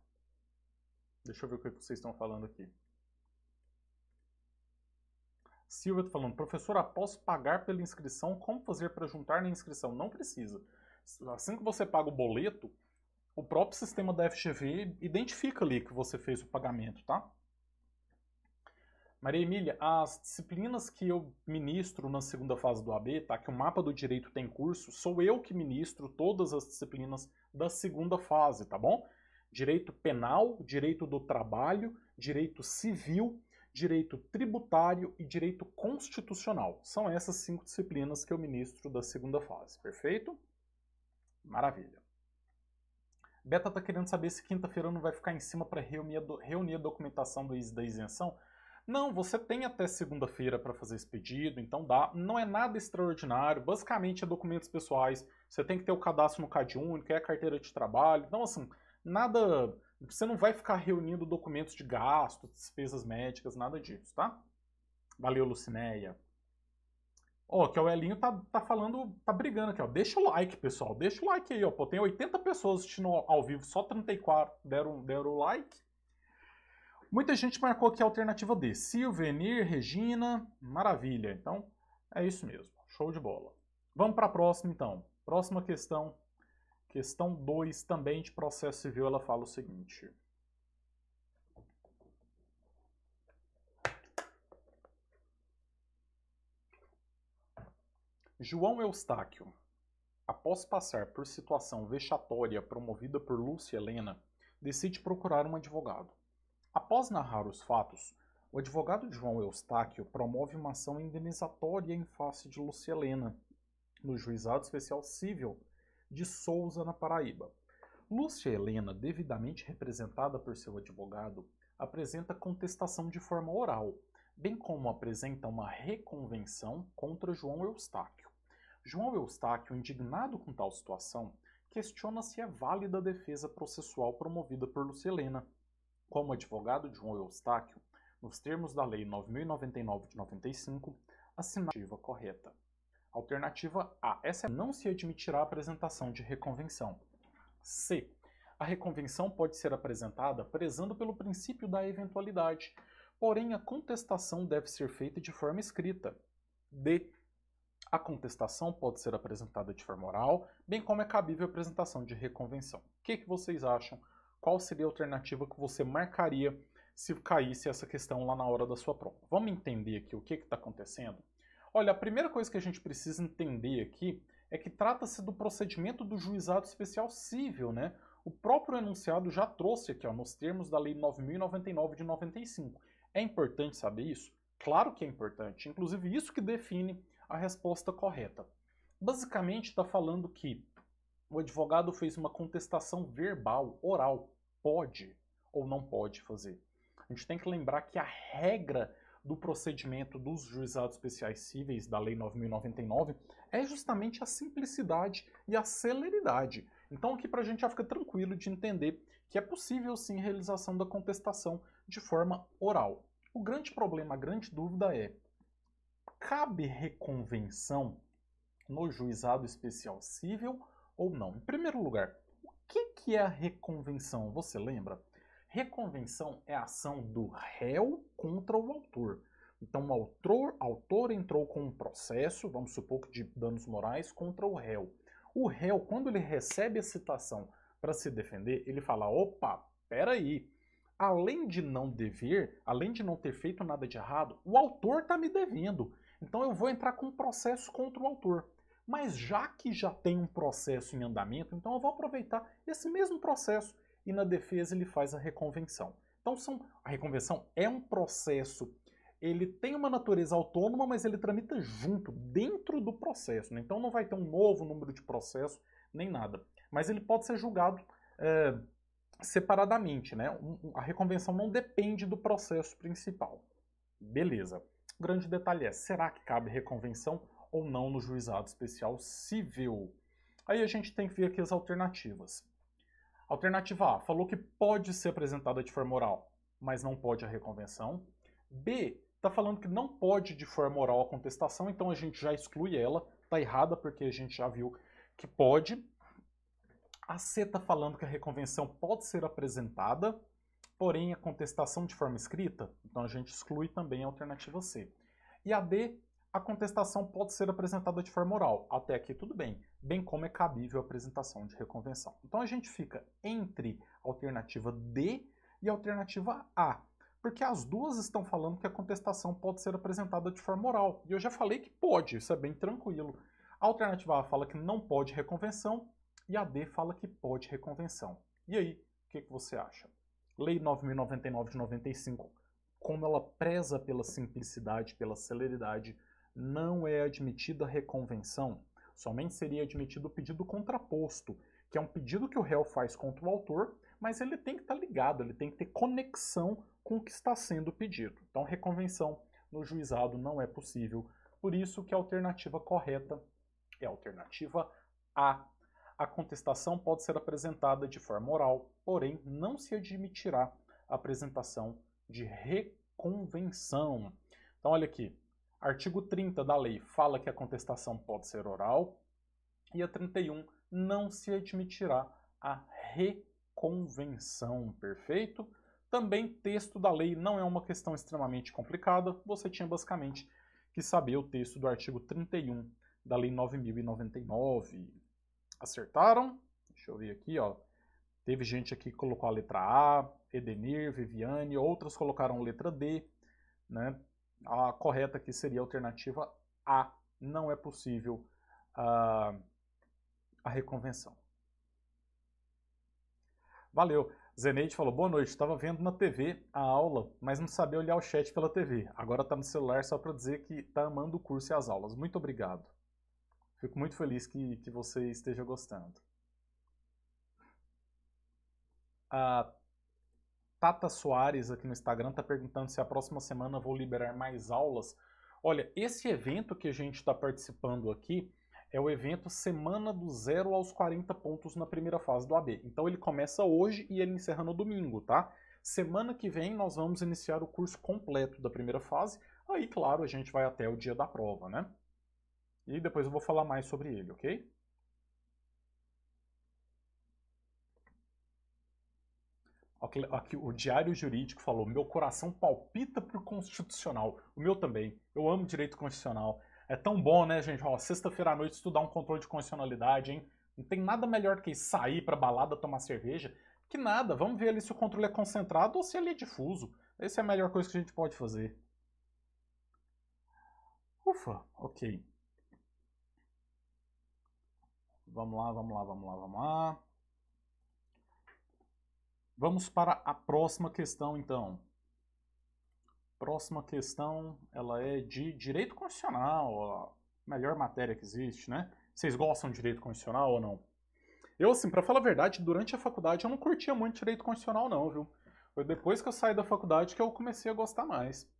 Deixa eu ver o que é vocês estão falando aqui. Silvia está falando, professor, após pagar pela inscrição, como fazer para juntar na inscrição? Não precisa. Assim que você paga o boleto, o próprio sistema da FGV identifica ali que você fez o pagamento, tá? Maria Emília, as disciplinas que eu ministro na segunda fase do AB, tá? Que o mapa do direito tem curso, sou eu que ministro todas as disciplinas da segunda fase, tá bom? Direito penal, direito do trabalho, direito civil, direito tributário e direito constitucional. São essas cinco disciplinas que eu ministro da segunda fase, perfeito? Maravilha. Beta está querendo saber se quinta-feira não vai ficar em cima para reunir, reunir a documentação do, da isenção. Não, você tem até segunda-feira para fazer esse pedido, então dá. Não é nada extraordinário, basicamente é documentos pessoais. Você tem que ter o cadastro no CadÚnico, é a carteira de trabalho. Então, assim, nada você não vai ficar reunindo documentos de gasto, despesas médicas, nada disso, tá? Valeu, Lucinéia. Ó, que o Elinho tá, tá falando, tá brigando aqui, ó. Deixa o like, pessoal. Deixa o like aí, ó. Pô, tem 80 pessoas assistindo ao vivo, só 34 deram, deram o like. Muita gente marcou aqui a alternativa D. Silvenir, Regina, maravilha. Então, é isso mesmo. Show de bola. Vamos para a próxima, então. Próxima questão Questão 2 também de processo civil, ela fala o seguinte. João Eustáquio, após passar por situação vexatória promovida por Lúcia Helena, decide procurar um advogado. Após narrar os fatos, o advogado de João Eustáquio promove uma ação indenizatória em face de Lúcia Helena, no Juizado Especial Civil de Souza, na Paraíba. Lúcia Helena, devidamente representada por seu advogado, apresenta contestação de forma oral, bem como apresenta uma reconvenção contra João Eustáquio. João Eustáquio, indignado com tal situação, questiona se é válida a defesa processual promovida por Helena. Como advogado de João Eustáquio, nos termos da Lei 9099 de 95, assinativa correta. Alternativa A. Essa é não se admitirá a apresentação de reconvenção. C. A reconvenção pode ser apresentada prezando pelo princípio da eventualidade, porém a contestação deve ser feita de forma escrita. D. A contestação pode ser apresentada de forma oral, bem como é cabível a apresentação de reconvenção. O que, que vocês acham? Qual seria a alternativa que você marcaria se caísse essa questão lá na hora da sua prova? Vamos entender aqui o que está acontecendo? Olha, a primeira coisa que a gente precisa entender aqui é que trata-se do procedimento do juizado especial civil, né? O próprio enunciado já trouxe aqui, ó, nos termos da Lei 9.099 de 95. É importante saber isso? Claro que é importante, inclusive isso que define a resposta correta. Basicamente está falando que o advogado fez uma contestação verbal, oral, pode ou não pode fazer. A gente tem que lembrar que a regra do procedimento dos juizados especiais cíveis da Lei 9099 é justamente a simplicidade e a celeridade. Então aqui para a gente já fica tranquilo de entender que é possível sim realização da contestação de forma oral. O grande problema, a grande dúvida é: cabe reconvenção no juizado especial cível ou não? Em primeiro lugar, o que, que é a reconvenção? Você lembra? Reconvenção é a ação do réu contra o autor. Então, o autor, autor entrou com um processo, vamos supor que de danos morais, contra o réu. O réu, quando ele recebe a citação para se defender, ele fala: opa, peraí. Além de não dever, além de não ter feito nada de errado, o autor está me devendo. Então eu vou entrar com um processo contra o autor. Mas já que já tem um processo em andamento, então eu vou aproveitar esse mesmo processo e na defesa ele faz a reconvenção. Então são, a reconvenção é um processo, ele tem uma natureza autônoma, mas ele tramita junto, dentro do processo. Né? Então não vai ter um novo número de processo, nem nada. Mas ele pode ser julgado é, separadamente, né? A reconvenção não depende do processo principal. Beleza. O grande detalhe é, será que cabe reconvenção ou não no juizado especial civil? Aí a gente tem que ver aqui as alternativas. Alternativa A, falou que pode ser apresentada de forma oral, mas não pode a reconvenção. B, está falando que não pode de forma oral a contestação, então a gente já exclui ela, está errada porque a gente já viu que pode. A C está falando que a reconvenção pode ser apresentada, porém a contestação de forma escrita, então a gente exclui também a alternativa C. E a D, a contestação pode ser apresentada de forma oral. Até aqui tudo bem bem como é cabível a apresentação de reconvenção. Então a gente fica entre alternativa D e alternativa A, porque as duas estão falando que a contestação pode ser apresentada de forma oral. E eu já falei que pode, isso é bem tranquilo. A alternativa A fala que não pode reconvenção e a D fala que pode reconvenção. E aí, o que, que você acha? Lei 9.099 de 95, como ela preza pela simplicidade, pela celeridade, não é admitida reconvenção? Somente seria admitido o pedido contraposto, que é um pedido que o réu faz contra o autor, mas ele tem que estar tá ligado, ele tem que ter conexão com o que está sendo pedido. Então, reconvenção no juizado não é possível. Por isso que a alternativa correta é a alternativa A. A contestação pode ser apresentada de forma oral, porém não se admitirá a apresentação de reconvenção. Então, olha aqui, Artigo 30 da lei fala que a contestação pode ser oral e a 31 não se admitirá a reconvenção, perfeito? Também texto da lei não é uma questão extremamente complicada, você tinha basicamente que saber o texto do artigo 31 da lei 9099. Acertaram? Deixa eu ver aqui, ó. Teve gente aqui que colocou a letra A, Edenir, Viviane, outras colocaram letra D, né? a correta aqui seria a alternativa A, não é possível a, ah, a reconvenção. Valeu. Zeneide falou, boa noite, estava vendo na TV a aula, mas não sabia olhar o chat pela TV. Agora está no celular só para dizer que está amando o curso e as aulas. Muito obrigado. Fico muito feliz que, que você esteja gostando. Ah, Tata Soares aqui no Instagram está perguntando se a próxima semana vou liberar mais aulas. Olha, esse evento que a gente está participando aqui é o evento Semana do Zero aos 40 Pontos na primeira fase do AB. Então ele começa hoje e ele encerra no domingo, tá? Semana que vem nós vamos iniciar o curso completo da primeira fase. Aí, claro, a gente vai até o dia da prova, né? E depois eu vou falar mais sobre ele, ok? Aqui o Diário Jurídico falou: meu coração palpita pro constitucional. O meu também. Eu amo direito constitucional. É tão bom, né, gente? Sexta-feira à noite estudar um controle de constitucionalidade, hein? Não tem nada melhor que sair pra balada tomar cerveja. Que nada, vamos ver ali se o controle é concentrado ou se ele é difuso. Essa é a melhor coisa que a gente pode fazer. Ufa, ok. Vamos lá, vamos lá, vamos lá, vamos lá. Vamos para a próxima questão, então. Próxima questão, ela é de direito constitucional, a melhor matéria que existe, né? Vocês gostam de direito constitucional ou não? Eu, assim, para falar a verdade, durante a faculdade eu não curtia muito direito constitucional, não, viu? Foi depois que eu saí da faculdade que eu comecei a gostar mais.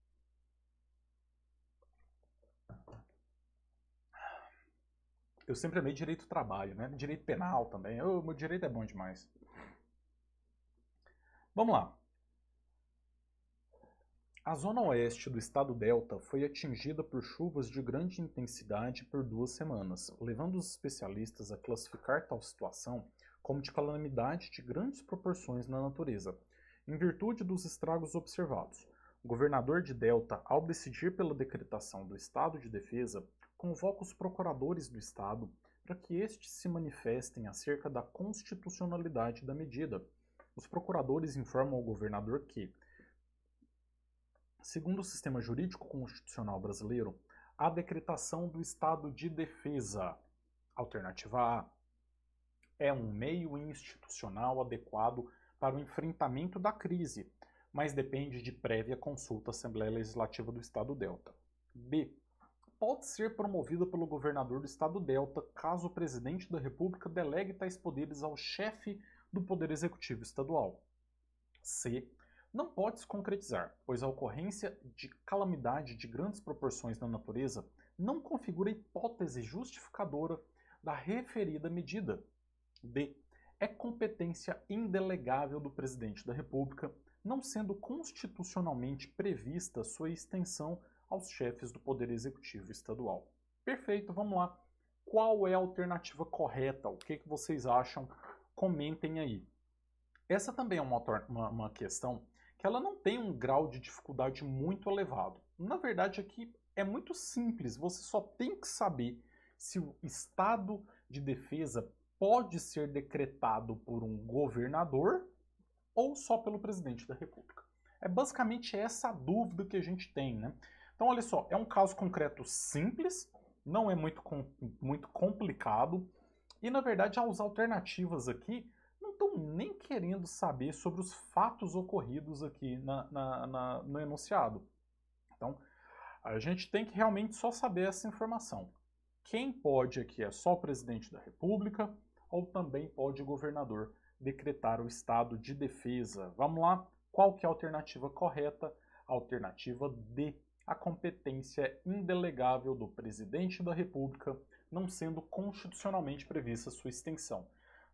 Eu sempre amei direito do trabalho, né? Direito penal também. Eu, meu direito é bom demais. Vamos lá. A zona oeste do estado Delta foi atingida por chuvas de grande intensidade por duas semanas, levando os especialistas a classificar tal situação como de calamidade de grandes proporções na natureza, em virtude dos estragos observados. O governador de Delta, ao decidir pela decretação do estado de defesa, convoca os procuradores do estado para que estes se manifestem acerca da constitucionalidade da medida os procuradores informam ao governador que, segundo o sistema jurídico constitucional brasileiro, a decretação do estado de defesa, alternativa A, é um meio institucional adequado para o enfrentamento da crise, mas depende de prévia consulta à Assembleia Legislativa do Estado Delta. B. Pode ser promovida pelo governador do Estado Delta caso o presidente da República delegue tais poderes ao chefe do Poder Executivo Estadual. C. Não pode se concretizar, pois a ocorrência de calamidade de grandes proporções na natureza não configura hipótese justificadora da referida medida. D. É competência indelegável do Presidente da República, não sendo constitucionalmente prevista sua extensão aos chefes do Poder Executivo Estadual. Perfeito, vamos lá. Qual é a alternativa correta? O que, que vocês acham Comentem aí. Essa também é uma, uma, uma questão que ela não tem um grau de dificuldade muito elevado. Na verdade, aqui é, é muito simples, você só tem que saber se o estado de defesa pode ser decretado por um governador ou só pelo presidente da República. É basicamente essa dúvida que a gente tem, né? Então, olha só, é um caso concreto simples, não é muito, com, muito complicado, e na verdade, as alternativas aqui não estão nem querendo saber sobre os fatos ocorridos aqui na, na, na, no enunciado. Então, a gente tem que realmente só saber essa informação. Quem pode aqui é só o presidente da República ou também pode o governador decretar o estado de defesa. Vamos lá, qual que é a alternativa correta? Alternativa D, a competência indelegável do presidente da República não sendo constitucionalmente prevista sua extensão.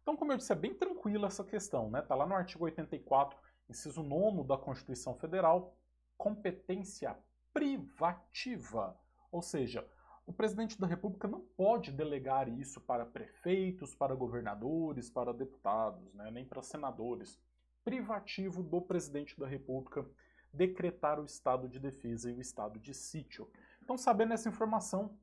Então, como eu disse, é bem tranquila essa questão, né? Está lá no artigo 84, inciso 9 da Constituição Federal, competência privativa. Ou seja, o presidente da República não pode delegar isso para prefeitos, para governadores, para deputados, né? nem para senadores. Privativo do presidente da República decretar o estado de defesa e o estado de sítio. Então, sabendo essa informação,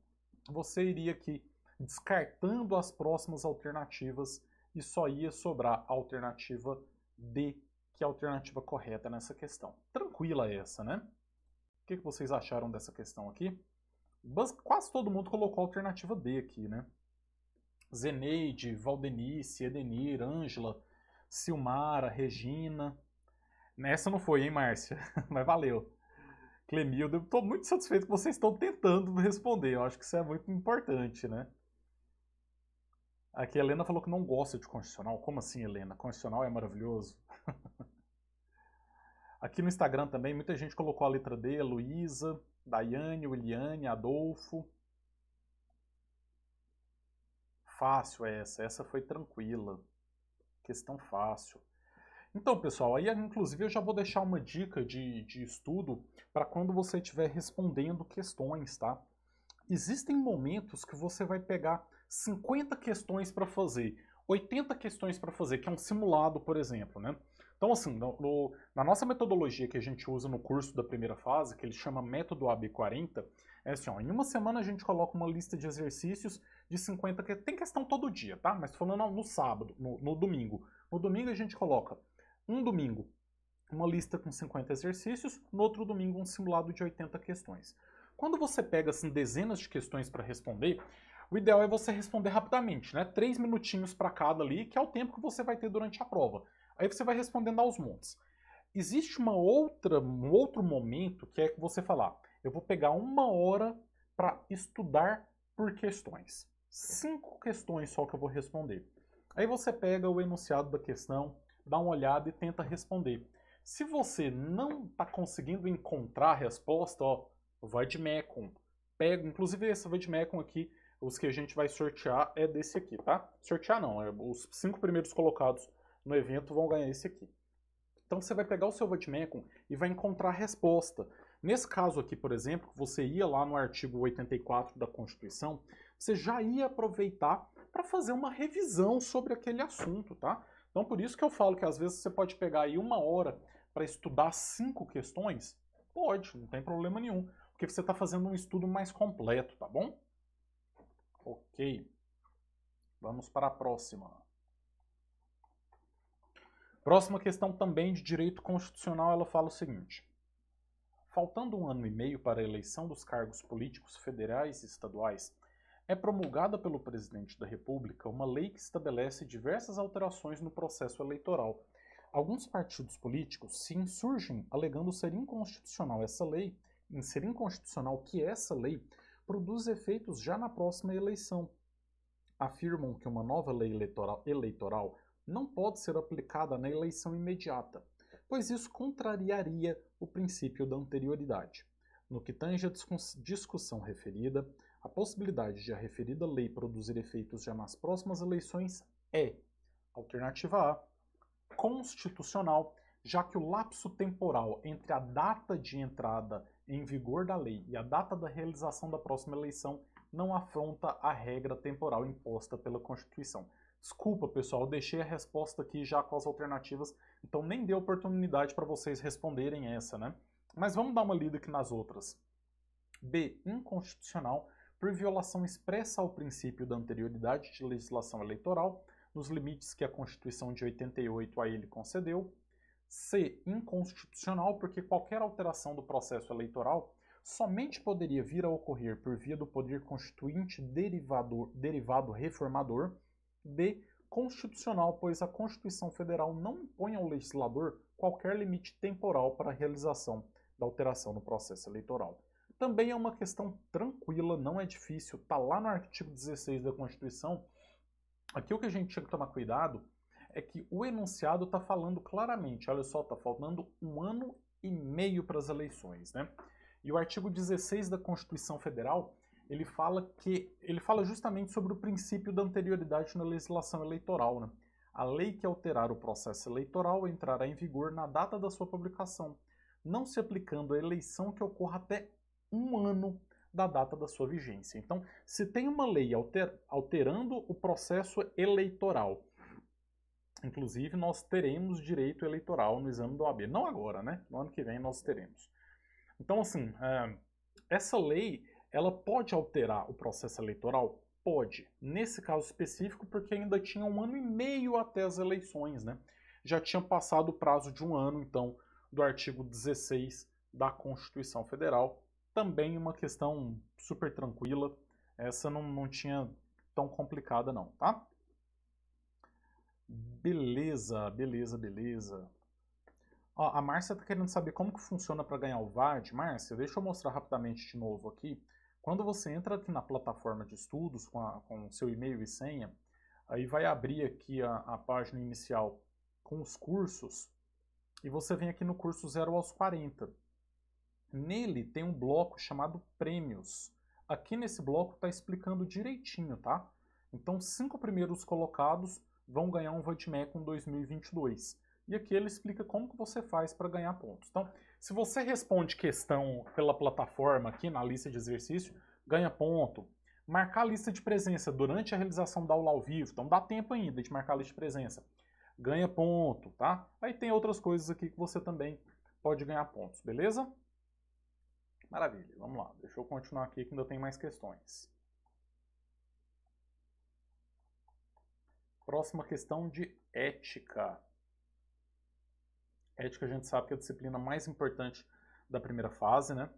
você iria aqui descartando as próximas alternativas e só ia sobrar a alternativa D, que é a alternativa correta nessa questão. Tranquila essa, né? O que vocês acharam dessa questão aqui? Quase todo mundo colocou a alternativa D aqui, né? Zeneide, Valdenice, Edenir, Ângela, Silmara, Regina. Nessa não foi, hein, Márcia? Mas valeu. Clemildo. Estou muito satisfeito que vocês estão tentando responder. Eu acho que isso é muito importante, né? Aqui a Helena falou que não gosta de constitucional. Como assim, Helena? Constitucional é maravilhoso. Aqui no Instagram também, muita gente colocou a letra D, Luísa, Daiane, Williane, Adolfo. Fácil essa, essa foi tranquila. Questão fácil. Então, pessoal, aí inclusive eu já vou deixar uma dica de, de estudo para quando você estiver respondendo questões, tá? Existem momentos que você vai pegar 50 questões para fazer, 80 questões para fazer, que é um simulado, por exemplo, né? Então, assim, no, no, na nossa metodologia que a gente usa no curso da primeira fase, que ele chama método AB40, é assim, ó, em uma semana a gente coloca uma lista de exercícios de 50, que tem questão todo dia, tá? Mas falando no sábado, no, no domingo. No domingo a gente coloca um domingo, uma lista com 50 exercícios, no outro domingo, um simulado de 80 questões. Quando você pega assim, dezenas de questões para responder, o ideal é você responder rapidamente, né? Três minutinhos para cada ali, que é o tempo que você vai ter durante a prova. Aí você vai respondendo aos montes. Existe uma outra, um outro momento que é que você falar, eu vou pegar uma hora para estudar por questões. Cinco questões só que eu vou responder. Aí você pega o enunciado da questão, dá uma olhada e tenta responder. Se você não está conseguindo encontrar a resposta, ó, vai de Mecum. Pega, inclusive esse vai de Mecum aqui, os que a gente vai sortear é desse aqui, tá? Sortear não, é, os cinco primeiros colocados no evento vão ganhar esse aqui. Então você vai pegar o seu Vatmecum e vai encontrar a resposta. Nesse caso aqui, por exemplo, você ia lá no artigo 84 da Constituição, você já ia aproveitar para fazer uma revisão sobre aquele assunto, tá? Então, por isso que eu falo que às vezes você pode pegar aí uma hora para estudar cinco questões. Pode, não tem problema nenhum, porque você está fazendo um estudo mais completo, tá bom? Ok. Vamos para a próxima. Próxima questão também de direito constitucional, ela fala o seguinte. Faltando um ano e meio para a eleição dos cargos políticos federais e estaduais, é promulgada pelo presidente da República uma lei que estabelece diversas alterações no processo eleitoral. Alguns partidos políticos se insurgem alegando ser inconstitucional essa lei, em ser inconstitucional que é essa lei produz efeitos já na próxima eleição. Afirmam que uma nova lei eleitoral, eleitoral não pode ser aplicada na eleição imediata, pois isso contrariaria o princípio da anterioridade. No que tange a discussão referida, a possibilidade de a referida lei produzir efeitos já nas próximas eleições é, alternativa A, constitucional, já que o lapso temporal entre a data de entrada em vigor da lei e a data da realização da próxima eleição não afronta a regra temporal imposta pela Constituição. Desculpa, pessoal, eu deixei a resposta aqui já com as alternativas, então nem dei oportunidade para vocês responderem essa, né? Mas vamos dar uma lida aqui nas outras. B. Inconstitucional, por violação expressa ao princípio da anterioridade de legislação eleitoral, nos limites que a Constituição de 88 a ele concedeu. C. Inconstitucional, porque qualquer alteração do processo eleitoral somente poderia vir a ocorrer por via do poder constituinte derivador, derivado reformador. D. Constitucional, pois a Constituição Federal não impõe ao legislador qualquer limite temporal para a realização da alteração no processo eleitoral. Também é uma questão tranquila, não é difícil, tá lá no artigo 16 da Constituição. Aqui o que a gente tinha que tomar cuidado é que o enunciado está falando claramente, olha só, está faltando um ano e meio para as eleições, né? E o artigo 16 da Constituição Federal, ele fala que ele fala justamente sobre o princípio da anterioridade na legislação eleitoral, né? A lei que alterar o processo eleitoral entrará em vigor na data da sua publicação, não se aplicando à eleição que ocorra até um ano da data da sua vigência. Então, se tem uma lei alter, alterando o processo eleitoral, inclusive nós teremos direito eleitoral no exame do AB. Não agora, né? No ano que vem nós teremos. Então, assim, é, essa lei ela pode alterar o processo eleitoral? Pode. Nesse caso específico, porque ainda tinha um ano e meio até as eleições, né? Já tinha passado o prazo de um ano, então, do artigo 16 da Constituição Federal, também uma questão super tranquila, essa não, não tinha tão complicada não, tá? Beleza, beleza, beleza. Ó, a Márcia está querendo saber como que funciona para ganhar o VAD. Márcia, deixa eu mostrar rapidamente de novo aqui. Quando você entra aqui na plataforma de estudos com, a, com seu e-mail e senha, aí vai abrir aqui a, a, página inicial com os cursos e você vem aqui no curso 0 aos 40. Nele tem um bloco chamado prêmios. Aqui nesse bloco está explicando direitinho, tá? Então, cinco primeiros colocados vão ganhar um Vadmecum 2022. E aqui ele explica como que você faz para ganhar pontos. Então, se você responde questão pela plataforma aqui na lista de exercício, ganha ponto. Marcar a lista de presença durante a realização da aula ao vivo, então dá tempo ainda de marcar a lista de presença. Ganha ponto, tá? Aí tem outras coisas aqui que você também pode ganhar pontos, beleza? Maravilha, vamos lá. Deixa eu continuar aqui que ainda tem mais questões. Próxima questão de ética. Ética a gente sabe que é a disciplina mais importante da primeira fase, né?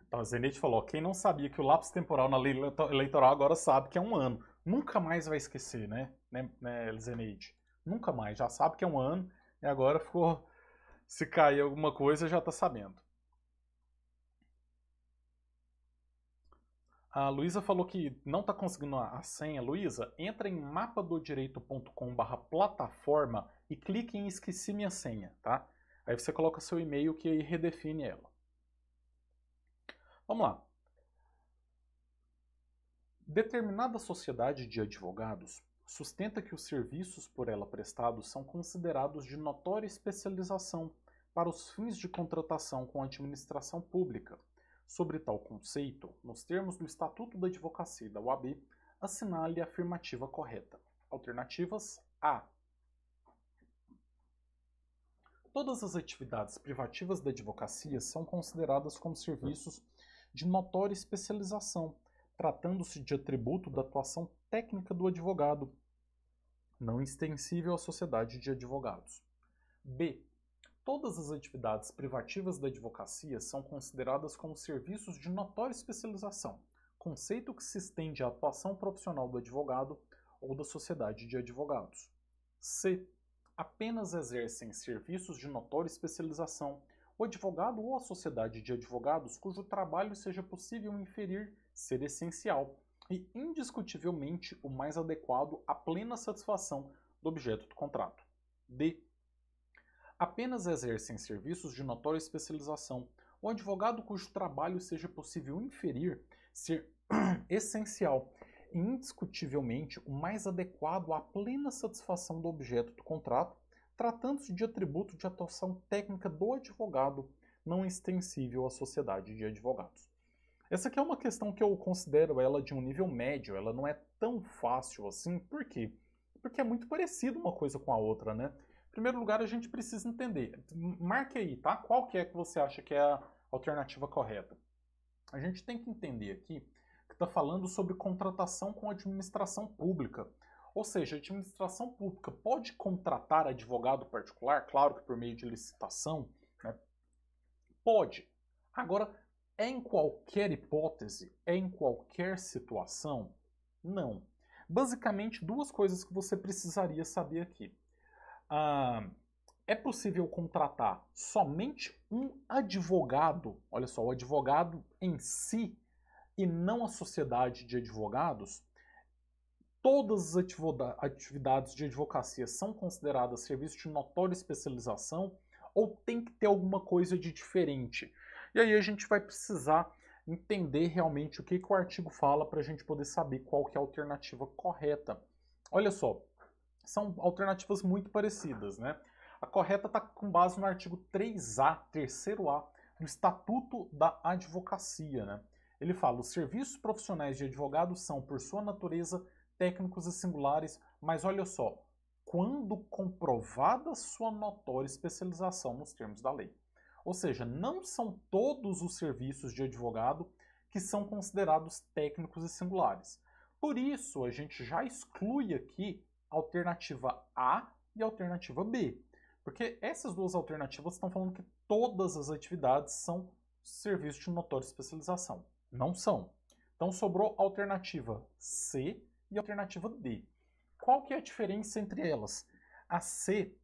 Então, tá, a Zenete falou, quem não sabia que o lapso temporal na lei eleitoral agora sabe que é um ano. Nunca mais vai esquecer, né, né, né Zeneide? Nunca mais, já sabe que é um ano e agora ficou se cair alguma coisa, já está sabendo. A Luísa falou que não está conseguindo a senha. Luísa, entra em mapadodireito.com/barra plataforma e clique em esqueci minha senha, tá? Aí você coloca seu e-mail que aí redefine ela. Vamos lá. Determinada sociedade de advogados sustenta que os serviços por ela prestados são considerados de notória especialização para os fins de contratação com a administração pública. Sobre tal conceito, nos termos do Estatuto da Advocacia da UAB, assinale a afirmativa correta. Alternativas A. Todas as atividades privativas da advocacia são consideradas como serviços de notória especialização tratando-se de atributo da atuação técnica do advogado, não extensível à sociedade de advogados. B. Todas as atividades privativas da advocacia são consideradas como serviços de notória especialização, conceito que se estende à atuação profissional do advogado ou da sociedade de advogados. C. Apenas exercem serviços de notória especialização o advogado ou a sociedade de advogados cujo trabalho seja possível inferir ser essencial e indiscutivelmente o mais adequado à plena satisfação do objeto do contrato. D. Apenas exercem serviços de notória especialização o advogado cujo trabalho seja possível inferir ser essencial e indiscutivelmente o mais adequado à plena satisfação do objeto do contrato, tratando-se de atributo de atuação técnica do advogado não extensível à sociedade de advogados. Essa aqui é uma questão que eu considero ela de um nível médio, ela não é tão fácil assim, por quê? Porque é muito parecido uma coisa com a outra, né? Em primeiro lugar, a gente precisa entender, marque aí, tá? Qual que é que você acha que é a alternativa correta? A gente tem que entender aqui que está falando sobre contratação com administração pública. Ou seja, a administração pública pode contratar advogado particular, claro que por meio de licitação, né? Pode. Agora, em qualquer hipótese, em qualquer situação, não. Basicamente, duas coisas que você precisaria saber aqui. Ah, é possível contratar somente um advogado, olha só, o advogado em si e não a sociedade de advogados. Todas as atividades de advocacia são consideradas serviço de notória especialização ou tem que ter alguma coisa de diferente? E aí a gente vai precisar entender realmente o que, que o artigo fala para a gente poder saber qual que é a alternativa correta. Olha só, são alternativas muito parecidas, né? A correta está com base no artigo 3A, terceiro A, do Estatuto da Advocacia, né? Ele fala: os serviços profissionais de advogado são, por sua natureza, técnicos e singulares, mas olha só, quando comprovada sua notória especialização nos termos da lei. Ou seja, não são todos os serviços de advogado que são considerados técnicos e singulares. Por isso, a gente já exclui aqui alternativa A e alternativa B, porque essas duas alternativas estão falando que todas as atividades são serviços de notória especialização. Não são. Então sobrou alternativa C e alternativa D. Qual que é a diferença entre elas? A C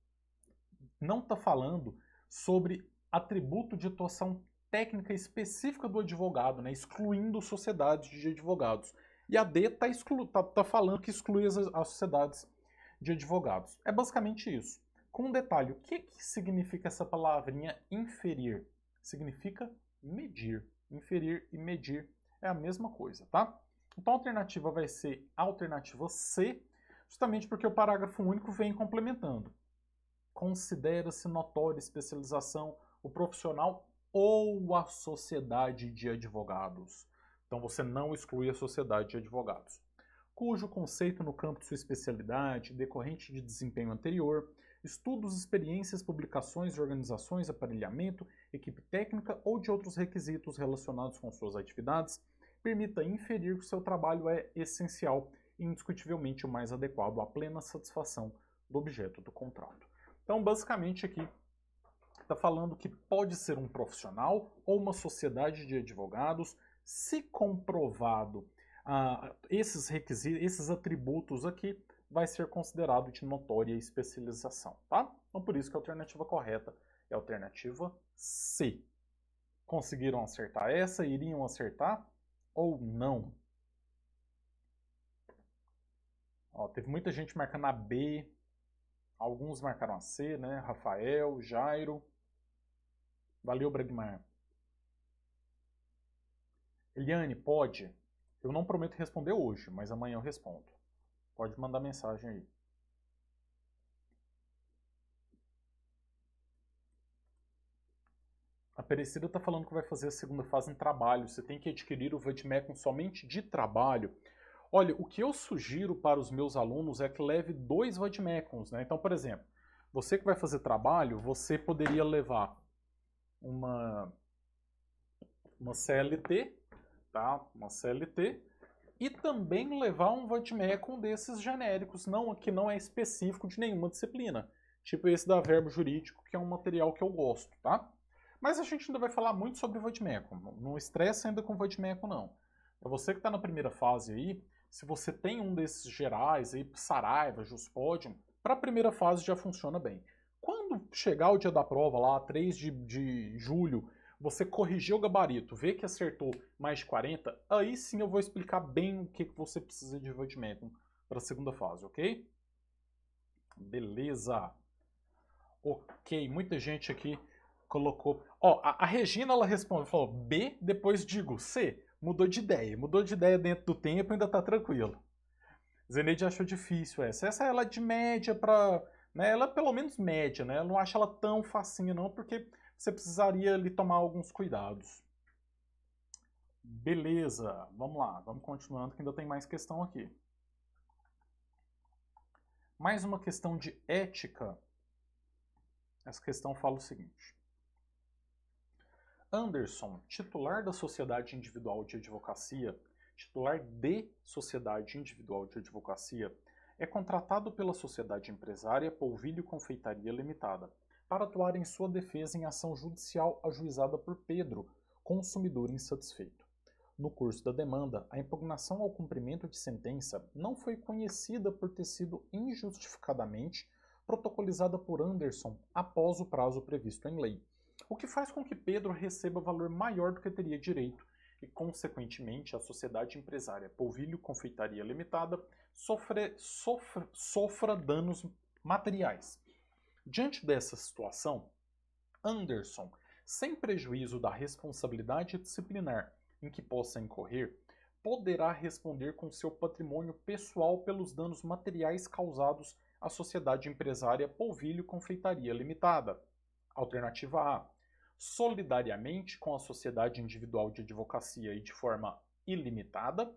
não está falando sobre atributo de atuação técnica específica do advogado, né, excluindo sociedades de advogados. E a D está tá, tá falando que exclui as, as, sociedades de advogados. É basicamente isso. Com um detalhe, o que, que significa essa palavrinha inferir? Significa medir. Inferir e medir é a mesma coisa, tá? Então a alternativa vai ser a alternativa C, justamente porque o parágrafo único vem complementando. Considera-se notória especialização o profissional ou a sociedade de advogados. Então você não exclui a sociedade de advogados, cujo conceito no campo de sua especialidade, decorrente de desempenho anterior, estudos, experiências, publicações, organizações, aparelhamento, equipe técnica ou de outros requisitos relacionados com suas atividades, permita inferir que o seu trabalho é essencial e indiscutivelmente o mais adequado à plena satisfação do objeto do contrato. Então, basicamente aqui está falando que pode ser um profissional ou uma sociedade de advogados, se comprovado ah, esses requisitos, esses atributos aqui, vai ser considerado de notória especialização, tá? Então por isso que é a alternativa correta é a alternativa C. Conseguiram acertar essa? Iriam acertar ou não? Ó, teve muita gente marcando a B, alguns marcaram a C, né? Rafael, Jairo. Valeu, Bregmar. Eliane, pode? Eu não prometo responder hoje, mas amanhã eu respondo. Pode mandar mensagem aí. A Perecida está falando que vai fazer a segunda fase em trabalho. Você tem que adquirir o Vadmecum somente de trabalho. Olha, o que eu sugiro para os meus alunos é que leve dois Vadmecums, né? Então, por exemplo, você que vai fazer trabalho, você poderia levar uma, uma CLT, tá? Uma CLT e também levar um vantmecum desses genéricos, não que não é específico de nenhuma disciplina, tipo esse da verbo jurídico, que é um material que eu gosto, tá? Mas a gente ainda vai falar muito sobre vantmecum, não estresse ainda com vantmecum não. Para você que está na primeira fase aí, se você tem um desses gerais aí, Saraiva, Juspodium, para a primeira fase já funciona bem quando chegar o dia da prova, lá, 3 de, de julho, você corrigiu o gabarito, vê que acertou mais de 40, aí sim eu vou explicar bem o que, que você precisa de Vadimedium para a segunda fase, ok? Beleza. Ok, muita gente aqui colocou... Ó, a, a Regina, ela responde, falou B, depois digo C. Mudou de ideia, mudou de ideia dentro do tempo, ainda tá tranquilo. Zeneide achou difícil essa. Essa é ela é de média para né? Ela é pelo menos média, né? Eu não acho ela tão facinha não, porque você precisaria lhe tomar alguns cuidados. Beleza, vamos lá, vamos continuando que ainda tem mais questão aqui. Mais uma questão de ética. Essa questão fala o seguinte. Anderson, titular da Sociedade Individual de Advocacia, titular de Sociedade Individual de Advocacia, é contratado pela Sociedade Empresária Polvilho Confeitaria Limitada para atuar em sua defesa em ação judicial ajuizada por Pedro, consumidor insatisfeito. No curso da demanda, a impugnação ao cumprimento de sentença não foi conhecida por ter sido injustificadamente protocolizada por Anderson após o prazo previsto em lei, o que faz com que Pedro receba valor maior do que teria direito e, consequentemente, a Sociedade Empresária Polvilho Confeitaria Limitada sofre, sofre, sofra danos materiais. Diante dessa situação, Anderson, sem prejuízo da responsabilidade disciplinar em que possa incorrer, poderá responder com seu patrimônio pessoal pelos danos materiais causados à Sociedade Empresária Polvilho Confeitaria Limitada. Alternativa A solidariamente com a sociedade individual de advocacia e de forma ilimitada.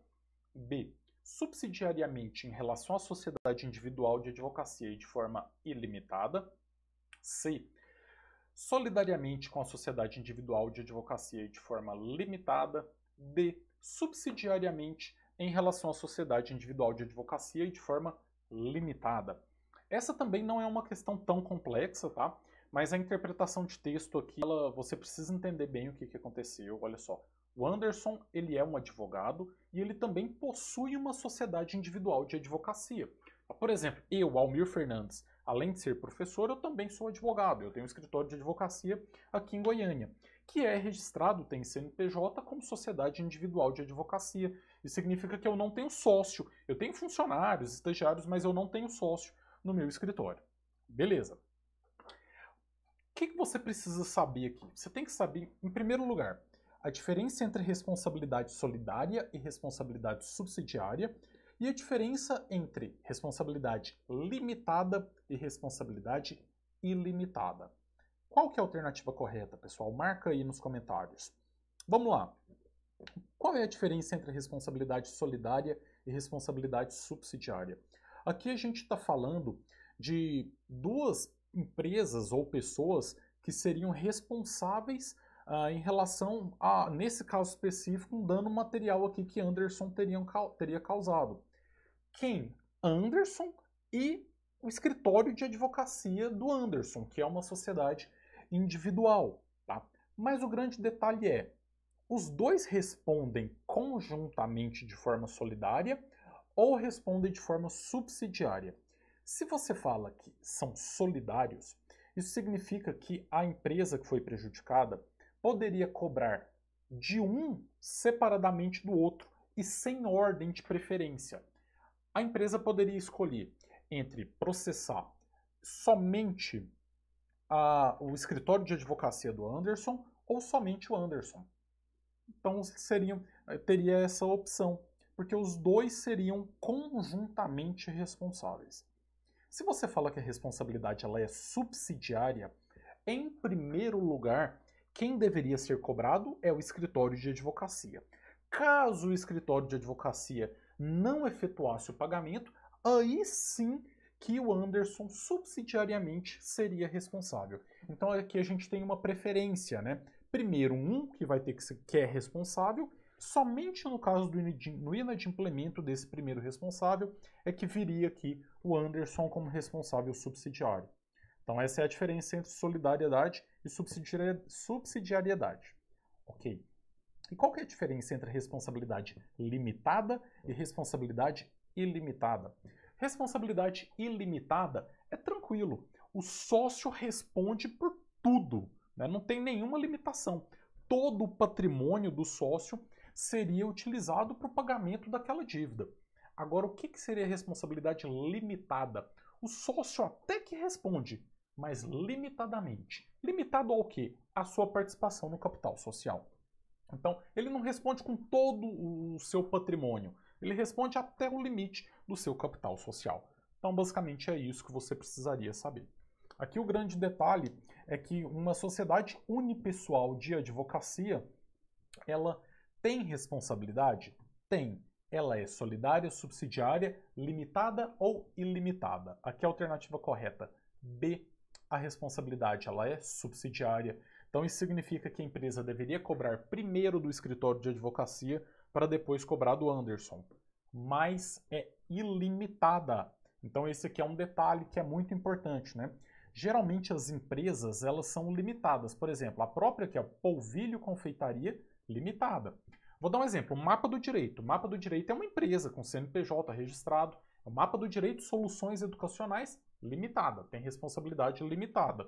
B. Subsidiariamente em relação à sociedade individual de advocacia e de forma ilimitada. C. Solidariamente com a sociedade individual de advocacia e de forma limitada. D. Subsidiariamente em relação à sociedade individual de advocacia e de forma limitada. Essa também não é uma questão tão complexa, tá? Mas a interpretação de texto aqui, ela, você precisa entender bem o que, que aconteceu. Olha só, o Anderson ele é um advogado e ele também possui uma sociedade individual de advocacia. Por exemplo, eu, Almir Fernandes, além de ser professor, eu também sou advogado. Eu tenho um escritório de advocacia aqui em Goiânia, que é registrado, tem CNPJ, como sociedade individual de advocacia. Isso significa que eu não tenho sócio. Eu tenho funcionários, estagiários, mas eu não tenho sócio no meu escritório. Beleza que, que você precisa saber aqui? Você tem que saber, em primeiro lugar, a diferença entre responsabilidade solidária e responsabilidade subsidiária e a diferença entre responsabilidade limitada e responsabilidade ilimitada. Qual que é a alternativa correta, pessoal? Marca aí nos comentários. Vamos lá. Qual é a diferença entre responsabilidade solidária e responsabilidade subsidiária? Aqui a gente está falando de duas empresas ou pessoas que seriam responsáveis uh, em relação a, nesse caso específico, um dano material aqui que Anderson teria, teria causado. Quem? Anderson e o escritório de advocacia do Anderson, que é uma sociedade individual. Tá? Mas o grande detalhe é, os dois respondem conjuntamente de forma solidária ou respondem de forma subsidiária. Se você fala que são solidários, isso significa que a empresa que foi prejudicada poderia cobrar de um separadamente do outro e sem ordem de preferência. A empresa poderia escolher entre processar somente a, o escritório de advocacia do Anderson ou somente o Anderson. Então seriam, teria essa opção, porque os dois seriam conjuntamente responsáveis. Se você fala que a responsabilidade ela é subsidiária, em primeiro lugar, quem deveria ser cobrado é o escritório de advocacia. Caso o escritório de advocacia não efetuasse o pagamento, aí sim que o Anderson subsidiariamente seria responsável. Então aqui a gente tem uma preferência, né? Primeiro um que vai ter que ser, que é responsável Somente no caso do inadimplemento desse primeiro responsável é que viria aqui o Anderson como responsável subsidiário. Então essa é a diferença entre solidariedade e subsidiariedade. Ok. E qual que é a diferença entre responsabilidade limitada e responsabilidade ilimitada? Responsabilidade ilimitada é tranquilo. O sócio responde por tudo, né? não tem nenhuma limitação. Todo o patrimônio do sócio seria utilizado para o pagamento daquela dívida. Agora, o que, que seria responsabilidade limitada? O sócio até que responde, mas limitadamente. Limitado ao quê? A sua participação no capital social. Então, ele não responde com todo o seu patrimônio, ele responde até o limite do seu capital social. Então, basicamente, é isso que você precisaria saber. Aqui o grande detalhe é que uma sociedade unipessoal de advocacia, ela tem responsabilidade? Tem. Ela é solidária, subsidiária, limitada ou ilimitada? Aqui é a alternativa correta. B. A responsabilidade ela é subsidiária. Então isso significa que a empresa deveria cobrar primeiro do escritório de advocacia para depois cobrar do Anderson. Mas é ilimitada. Então esse aqui é um detalhe que é muito importante, né? Geralmente as empresas elas são limitadas. Por exemplo, a própria que é Polvilho Confeitaria limitada. Vou dar um exemplo, o Mapa do Direito. O Mapa do Direito é uma empresa com CNPJ registrado. O Mapa do Direito Soluções Educacionais limitada, tem responsabilidade limitada.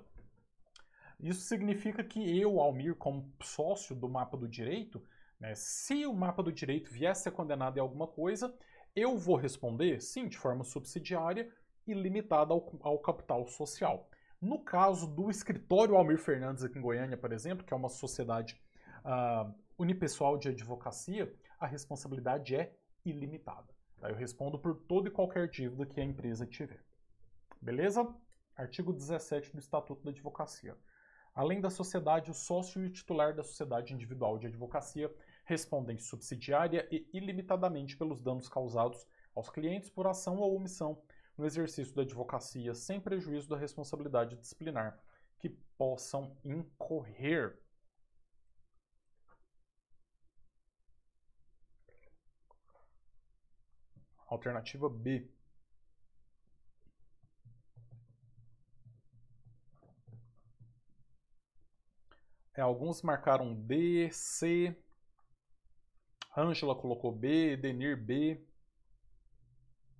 Isso significa que eu, Almir, como sócio do Mapa do Direito, né, se o Mapa do Direito viesse a condenado em alguma coisa, eu vou responder, sim, de forma subsidiária e limitada ao, ao capital social. No caso do escritório Almir Fernandes aqui em Goiânia, por exemplo, que é uma sociedade uh, unipessoal de advocacia, a responsabilidade é ilimitada. Eu respondo por toda e qualquer dívida que a empresa tiver. Beleza? Artigo 17 do Estatuto da Advocacia. Além da sociedade, o sócio e o titular da sociedade individual de advocacia respondem subsidiária e ilimitadamente pelos danos causados aos clientes por ação ou omissão no exercício da advocacia, sem prejuízo da responsabilidade disciplinar que possam incorrer. Alternativa B. É, alguns marcaram D, C. Ângela colocou B, Denir B.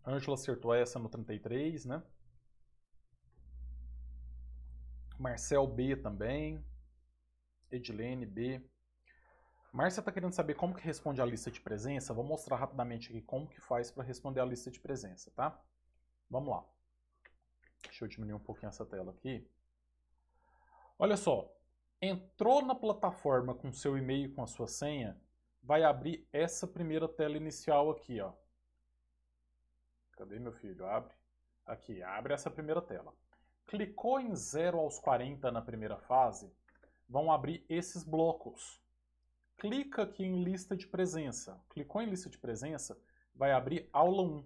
Ângela acertou essa no 33, né? Marcel B também. Edilene B. Márcia está querendo saber como que responde a lista de presença. Vou mostrar rapidamente aqui como que faz para responder a lista de presença, tá? Vamos lá. Deixa eu diminuir um pouquinho essa tela aqui. Olha só, entrou na plataforma com seu e-mail e com a sua senha, vai abrir essa primeira tela inicial aqui, ó. Cadê meu filho? Abre. Aqui, abre essa primeira tela. Clicou em 0 aos 40 na primeira fase, vão abrir esses blocos clica aqui em lista de presença. Clicou em lista de presença, vai abrir aula 1.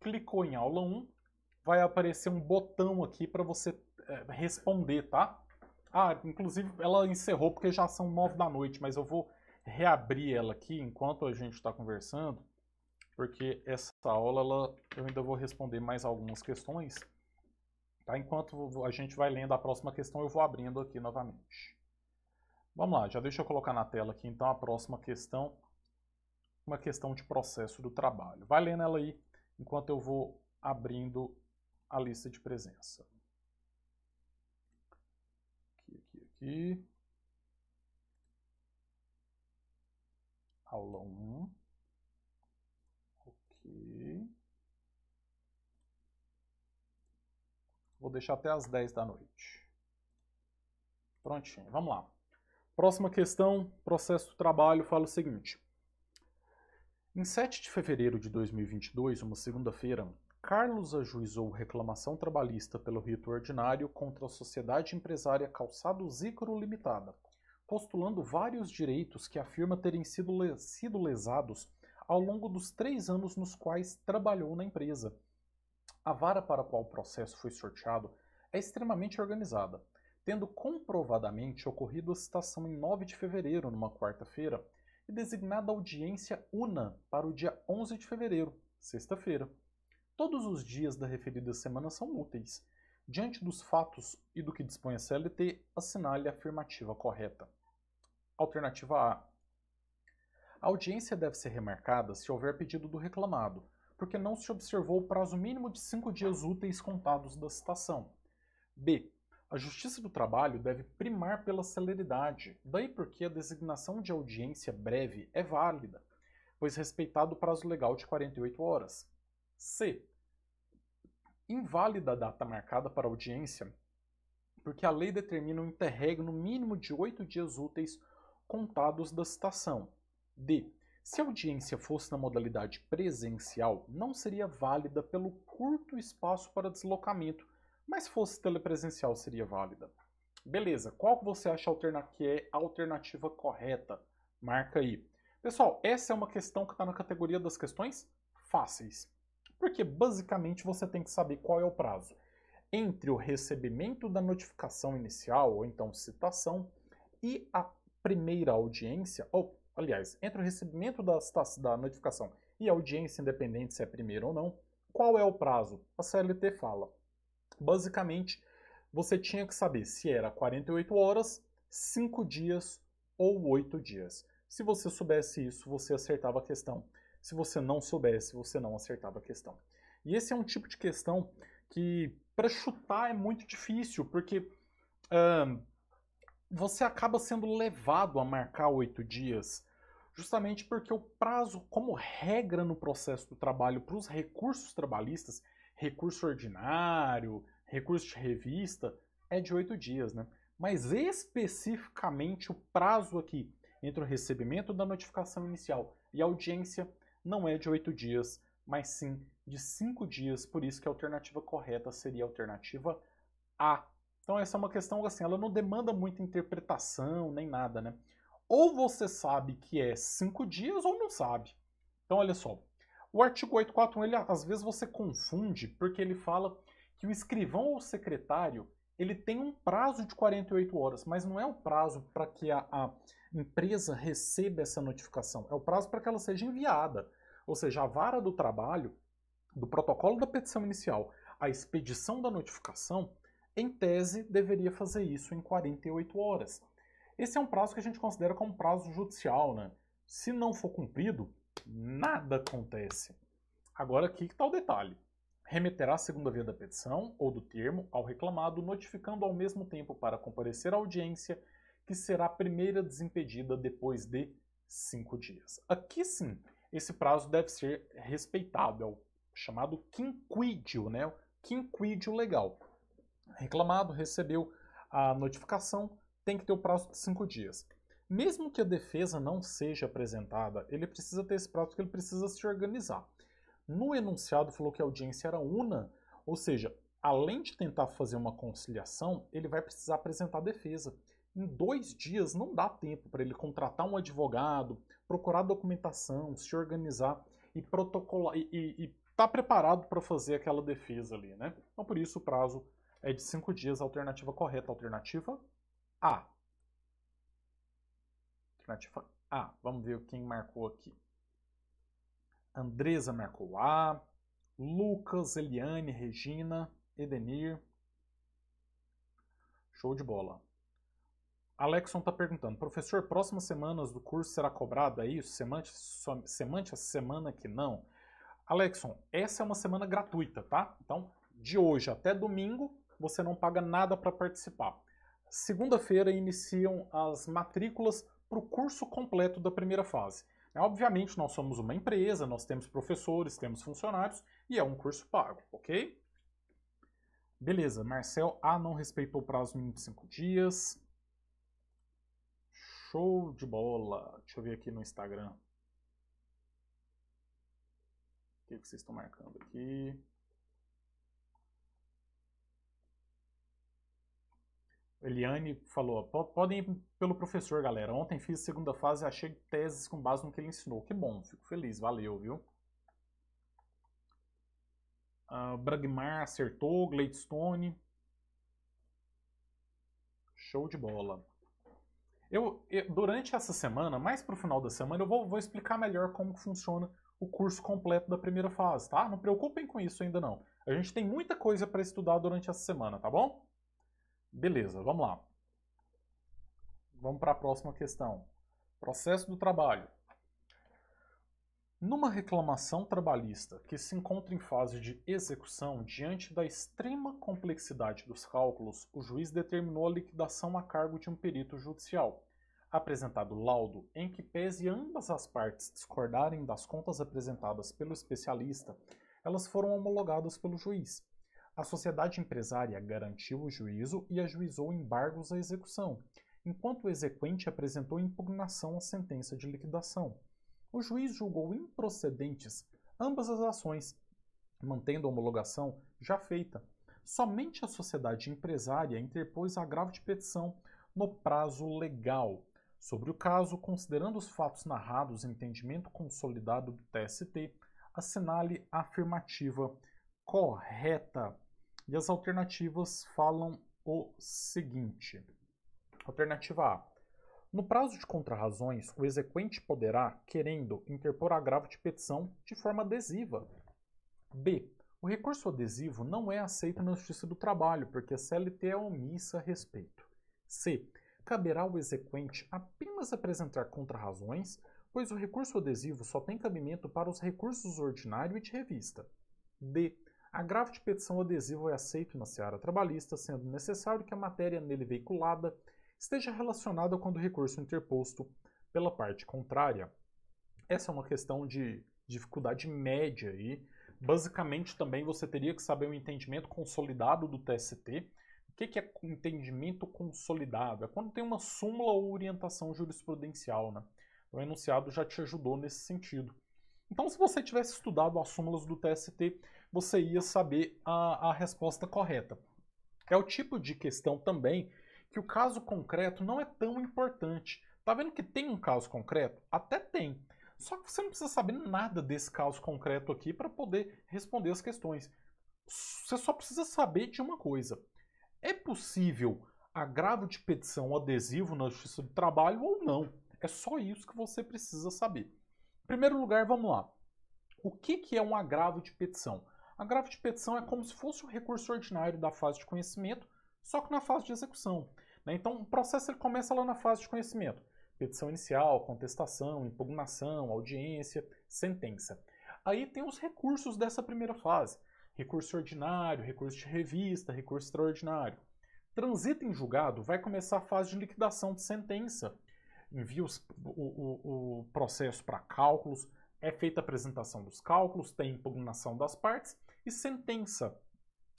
Clicou em aula 1, vai aparecer um botão aqui para você é, responder, tá? Ah, inclusive ela encerrou porque já são 9 da noite, mas eu vou reabrir ela aqui enquanto a gente está conversando, porque essa aula ela, eu ainda vou responder mais algumas questões. Tá? Enquanto a gente vai lendo a próxima questão, eu vou abrindo aqui novamente. Vamos lá, já deixa eu colocar na tela aqui então a próxima questão, uma questão de processo do trabalho. Vai lendo ela aí enquanto eu vou abrindo a lista de presença. Aqui, aqui, aqui. Aula 1. Ok. Vou deixar até as 10 da noite. Prontinho, vamos lá. Próxima questão, processo do trabalho, fala o seguinte. Em 7 de fevereiro de 2022, uma segunda-feira, Carlos ajuizou reclamação trabalhista pelo rito ordinário contra a Sociedade Empresária Calçados Ícaro Limitada, postulando vários direitos que afirma terem sido, le sido lesados ao longo dos três anos nos quais trabalhou na empresa. A vara para a qual o processo foi sorteado é extremamente organizada, tendo comprovadamente ocorrido a citação em 9 de fevereiro, numa quarta-feira, e designada audiência una para o dia 11 de fevereiro, sexta-feira. Todos os dias da referida semana são úteis. Diante dos fatos e do que dispõe a CLT, assinale a afirmativa correta. Alternativa A. A audiência deve ser remarcada se houver pedido do reclamado, porque não se observou o prazo mínimo de cinco dias úteis contados da citação. B. A Justiça do Trabalho deve primar pela celeridade, daí porque a designação de audiência breve é válida, pois respeitado o prazo legal de 48 horas. C. Inválida a data marcada para audiência, porque a lei determina um interregno mínimo de oito dias úteis contados da citação. D. Se a audiência fosse na modalidade presencial, não seria válida pelo curto espaço para deslocamento mas se fosse telepresencial, seria válida. Beleza, qual que você acha que é a alternativa correta? Marca aí. Pessoal, essa é uma questão que está na categoria das questões fáceis. Porque basicamente você tem que saber qual é o prazo entre o recebimento da notificação inicial, ou então citação, e a primeira audiência, ou aliás, entre o recebimento da, da notificação e a audiência, independente se é primeira ou não, qual é o prazo? A CLT fala Basicamente, você tinha que saber se era 48 horas, 5 dias ou 8 dias. Se você soubesse isso, você acertava a questão. Se você não soubesse, você não acertava a questão. E esse é um tipo de questão que, para chutar, é muito difícil, porque você acaba sendo levado a marcar 8 dias justamente porque o prazo, como regra no processo do trabalho para os recursos trabalhistas, recurso ordinário, recurso de revista, é de oito dias, né? Mas especificamente o prazo aqui entre o recebimento da notificação inicial e a audiência não é de oito dias, mas sim de cinco dias, por isso que a alternativa correta seria a alternativa A. Então essa é uma questão assim, ela não demanda muita interpretação nem nada, né? Ou você sabe que é cinco dias ou não sabe. Então olha só, o artigo 841, ele, às vezes você confunde, porque ele fala que o escrivão ou secretário, ele tem um prazo de 48 horas, mas não é o prazo para que a, a empresa receba essa notificação, é o prazo para que ela seja enviada. Ou seja, a vara do trabalho, do protocolo da petição inicial, a expedição da notificação, em tese, deveria fazer isso em 48 horas. Esse é um prazo que a gente considera como prazo judicial, né? Se não for cumprido, Nada acontece. Agora aqui está o detalhe. Remeterá a segunda via da petição ou do termo ao reclamado, notificando ao mesmo tempo para comparecer à audiência, que será a primeira desimpedida depois de cinco dias. Aqui sim, esse prazo deve ser respeitado, é o chamado quinquídio, né? quinquídio legal. Reclamado, recebeu a notificação, tem que ter o prazo de cinco dias. Mesmo que a defesa não seja apresentada, ele precisa ter esse prazo porque ele precisa se organizar. No enunciado falou que a audiência era una, ou seja, além de tentar fazer uma conciliação, ele vai precisar apresentar a defesa. Em dois dias não dá tempo para ele contratar um advogado, procurar documentação, se organizar e protocolar e, estar tá preparado para fazer aquela defesa ali, né? Então por isso o prazo é de cinco dias, alternativa correta, alternativa A. Ah, Vamos ver quem marcou aqui. Andresa marcou A. Lucas, Eliane, Regina, Edenir. Show de bola. Alexon está perguntando, professor, próximas semanas do curso será cobrado, aí semante a semana que não? Alexon, essa é uma semana gratuita, tá? Então, de hoje até domingo, você não paga nada para participar. Segunda-feira iniciam as matrículas para o curso completo da primeira fase. Obviamente, nós somos uma empresa, nós temos professores, temos funcionários e é um curso pago, ok? Beleza, Marcel A não respeitou o prazo mínimo de 5 dias. Show de bola. Deixa eu ver aqui no Instagram. O que, que vocês estão marcando aqui? Eliane falou, podem ir pelo professor, galera. Ontem fiz a segunda fase e achei teses com base no que ele ensinou. Que bom, fico feliz, valeu, viu? Uh, Bragmar acertou, Gladstone. Show de bola. Eu, eu, durante essa semana, mais para o final da semana, eu vou, vou explicar melhor como funciona o curso completo da primeira fase, tá? Não preocupem com isso ainda não. A gente tem muita coisa para estudar durante essa semana, tá bom? Beleza, vamos lá. Vamos para a próxima questão. Processo do trabalho. Numa reclamação trabalhista que se encontra em fase de execução, diante da extrema complexidade dos cálculos, o juiz determinou a liquidação a cargo de um perito judicial. Apresentado laudo em que pese ambas as partes discordarem das contas apresentadas pelo especialista, elas foram homologadas pelo juiz. A sociedade empresária garantiu o juízo e ajuizou embargos à execução, enquanto o exequente apresentou impugnação à sentença de liquidação. O juiz julgou improcedentes ambas as ações, mantendo a homologação já feita. Somente a sociedade empresária interpôs agravo de petição no prazo legal. Sobre o caso, considerando os fatos narrados e entendimento consolidado do TST, assinale a afirmativa correta. E as alternativas falam o seguinte: Alternativa A. No prazo de contrarrazões, o exequente poderá, querendo, interpor agravo de petição de forma adesiva. B. O recurso adesivo não é aceito na Justiça do Trabalho, porque a CLT é omissa a respeito. C. Caberá ao exequente apenas apresentar contrarrazões, pois o recurso adesivo só tem cabimento para os recursos ordinário e de revista. D. Agravo de petição adesivo é aceito na seara trabalhista, sendo necessário que a matéria nele veiculada esteja relacionada quando o recurso é interposto pela parte contrária. Essa é uma questão de dificuldade média e Basicamente, também você teria que saber o entendimento consolidado do TST. O que é entendimento consolidado? É quando tem uma súmula ou orientação jurisprudencial, né? O enunciado já te ajudou nesse sentido. Então, se você tivesse estudado as súmulas do TST, você ia saber a, a resposta correta. É o tipo de questão também que o caso concreto não é tão importante. Tá vendo que tem um caso concreto? Até tem. Só que você não precisa saber nada desse caso concreto aqui para poder responder as questões. Você só precisa saber de uma coisa: é possível agravo de petição adesivo na Justiça do Trabalho ou não? É só isso que você precisa saber. Em primeiro lugar, vamos lá. O que, que é um agravo de petição? A grava de petição é como se fosse o recurso ordinário da fase de conhecimento, só que na fase de execução. Né? Então, o processo ele começa lá na fase de conhecimento. Petição inicial, contestação, impugnação, audiência, sentença. Aí tem os recursos dessa primeira fase. Recurso ordinário, recurso de revista, recurso extraordinário. Transita em julgado, vai começar a fase de liquidação de sentença. Envia os, o, o, o processo para cálculos, é feita a apresentação dos cálculos, tem impugnação das partes e sentença.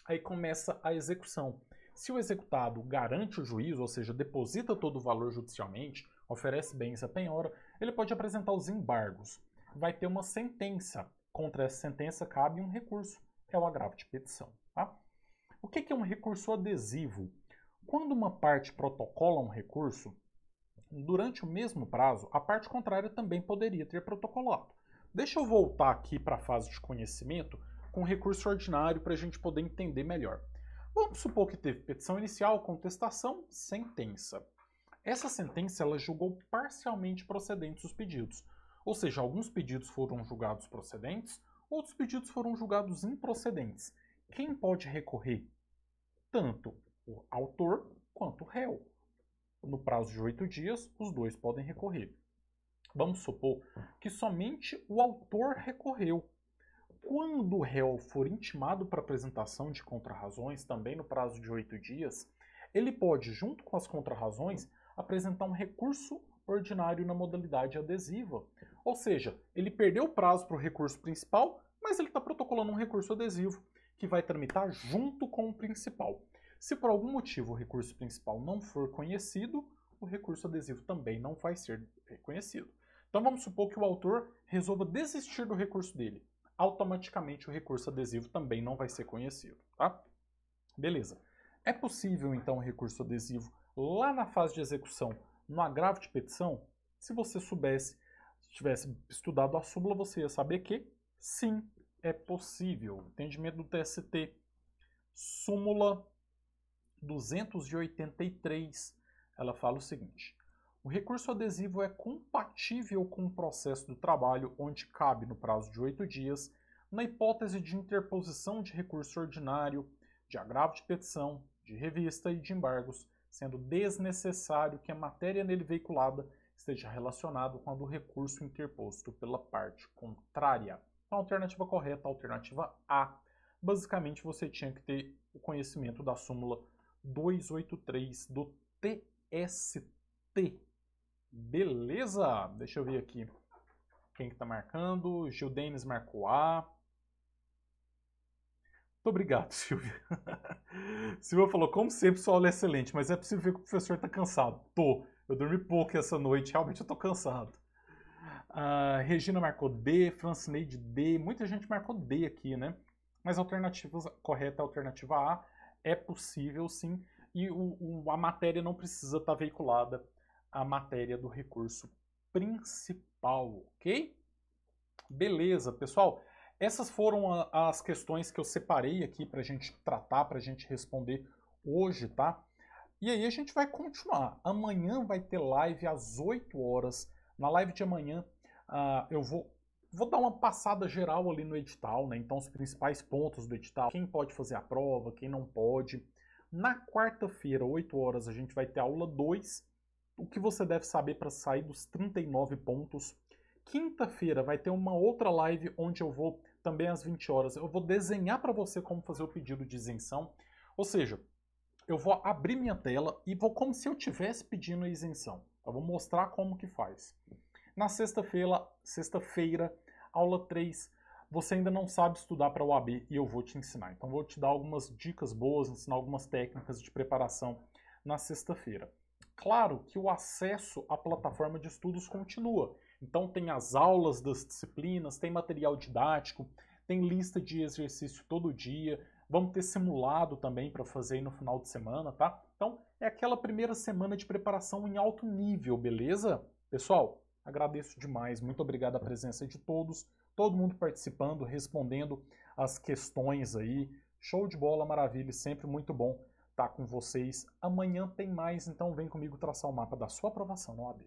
Aí começa a execução. Se o executado garante o juízo, ou seja, deposita todo o valor judicialmente, oferece bens à penhora, ele pode apresentar os embargos. Vai ter uma sentença. Contra essa sentença cabe um recurso, que é o agravo de petição. Tá? O que é um recurso adesivo? Quando uma parte protocola um recurso, durante o mesmo prazo, a parte contrária também poderia ter protocolado. Deixa eu voltar aqui para a fase de conhecimento com recurso ordinário para a gente poder entender melhor. Vamos supor que teve petição inicial, contestação, sentença. Essa sentença ela julgou parcialmente procedentes os pedidos, ou seja, alguns pedidos foram julgados procedentes, outros pedidos foram julgados improcedentes. Quem pode recorrer? Tanto o autor quanto o réu. No prazo de oito dias, os dois podem recorrer. Vamos supor que somente o autor recorreu. Quando o réu for intimado para apresentação de contrarrazões, também no prazo de oito dias, ele pode, junto com as contrarrazões, apresentar um recurso ordinário na modalidade adesiva. Ou seja, ele perdeu o prazo para o recurso principal, mas ele está protocolando um recurso adesivo que vai tramitar junto com o principal. Se por algum motivo o recurso principal não for conhecido, o recurso adesivo também não vai ser reconhecido. Então vamos supor que o autor resolva desistir do recurso dele automaticamente o recurso adesivo também não vai ser conhecido, tá? Beleza. É possível, então, o recurso adesivo lá na fase de execução, no agravo de petição? Se você soubesse, se tivesse estudado a súmula, você ia saber que sim, é possível. Entendimento do TST, súmula 283, ela fala o seguinte: o recurso adesivo é compatível com o processo do trabalho, onde cabe, no prazo de oito dias, na hipótese de interposição de recurso ordinário, de agravo de petição, de revista e de embargos, sendo desnecessário que a matéria nele veiculada esteja relacionada com a do recurso interposto pela parte contrária. Então, a alternativa correta, a alternativa A, basicamente você tinha que ter o conhecimento da súmula 283 do TST. Beleza! Deixa eu ver aqui quem está marcando. Gil Denis marcou A. Muito obrigado, Silvia. Silvia falou, como sempre, sua aula é excelente, mas é possível ver que o professor está cansado. Tô. Eu dormi pouco essa noite, realmente eu estou cansado. Uh, Regina marcou D, Francineide D, muita gente marcou D aqui, né? Mas a alternativa correta, a alternativa A, é possível sim, e o, o, a matéria não precisa estar tá veiculada a matéria do recurso principal, ok? Beleza, pessoal. Essas foram a, as questões que eu separei aqui para a gente tratar, para a gente responder hoje, tá? E aí a gente vai continuar. Amanhã vai ter live às 8 horas. Na live de amanhã uh, eu vou, vou dar uma passada geral ali no edital, né? Então os principais pontos do edital, quem pode fazer a prova, quem não pode. Na quarta-feira, 8 horas, a gente vai ter aula 2 o que você deve saber para sair dos 39 pontos. Quinta-feira vai ter uma outra live onde eu vou também às 20 horas. Eu vou desenhar para você como fazer o pedido de isenção. Ou seja, eu vou abrir minha tela e vou como se eu tivesse pedindo a isenção. Eu vou mostrar como que faz. Na sexta-feira, sexta-feira, aula 3, você ainda não sabe estudar para o AB e eu vou te ensinar. Então vou te dar algumas dicas boas, ensinar algumas técnicas de preparação na sexta-feira. Claro que o acesso à plataforma de estudos continua. Então tem as aulas das disciplinas, tem material didático, tem lista de exercício todo dia, vamos ter simulado também para fazer aí no final de semana, tá? Então é aquela primeira semana de preparação em alto nível, beleza? Pessoal, agradeço demais, muito obrigado a presença de todos, todo mundo participando, respondendo as questões aí. Show de bola, maravilha, sempre muito bom estar tá com vocês. Amanhã tem mais, então vem comigo traçar o mapa da sua aprovação no AB.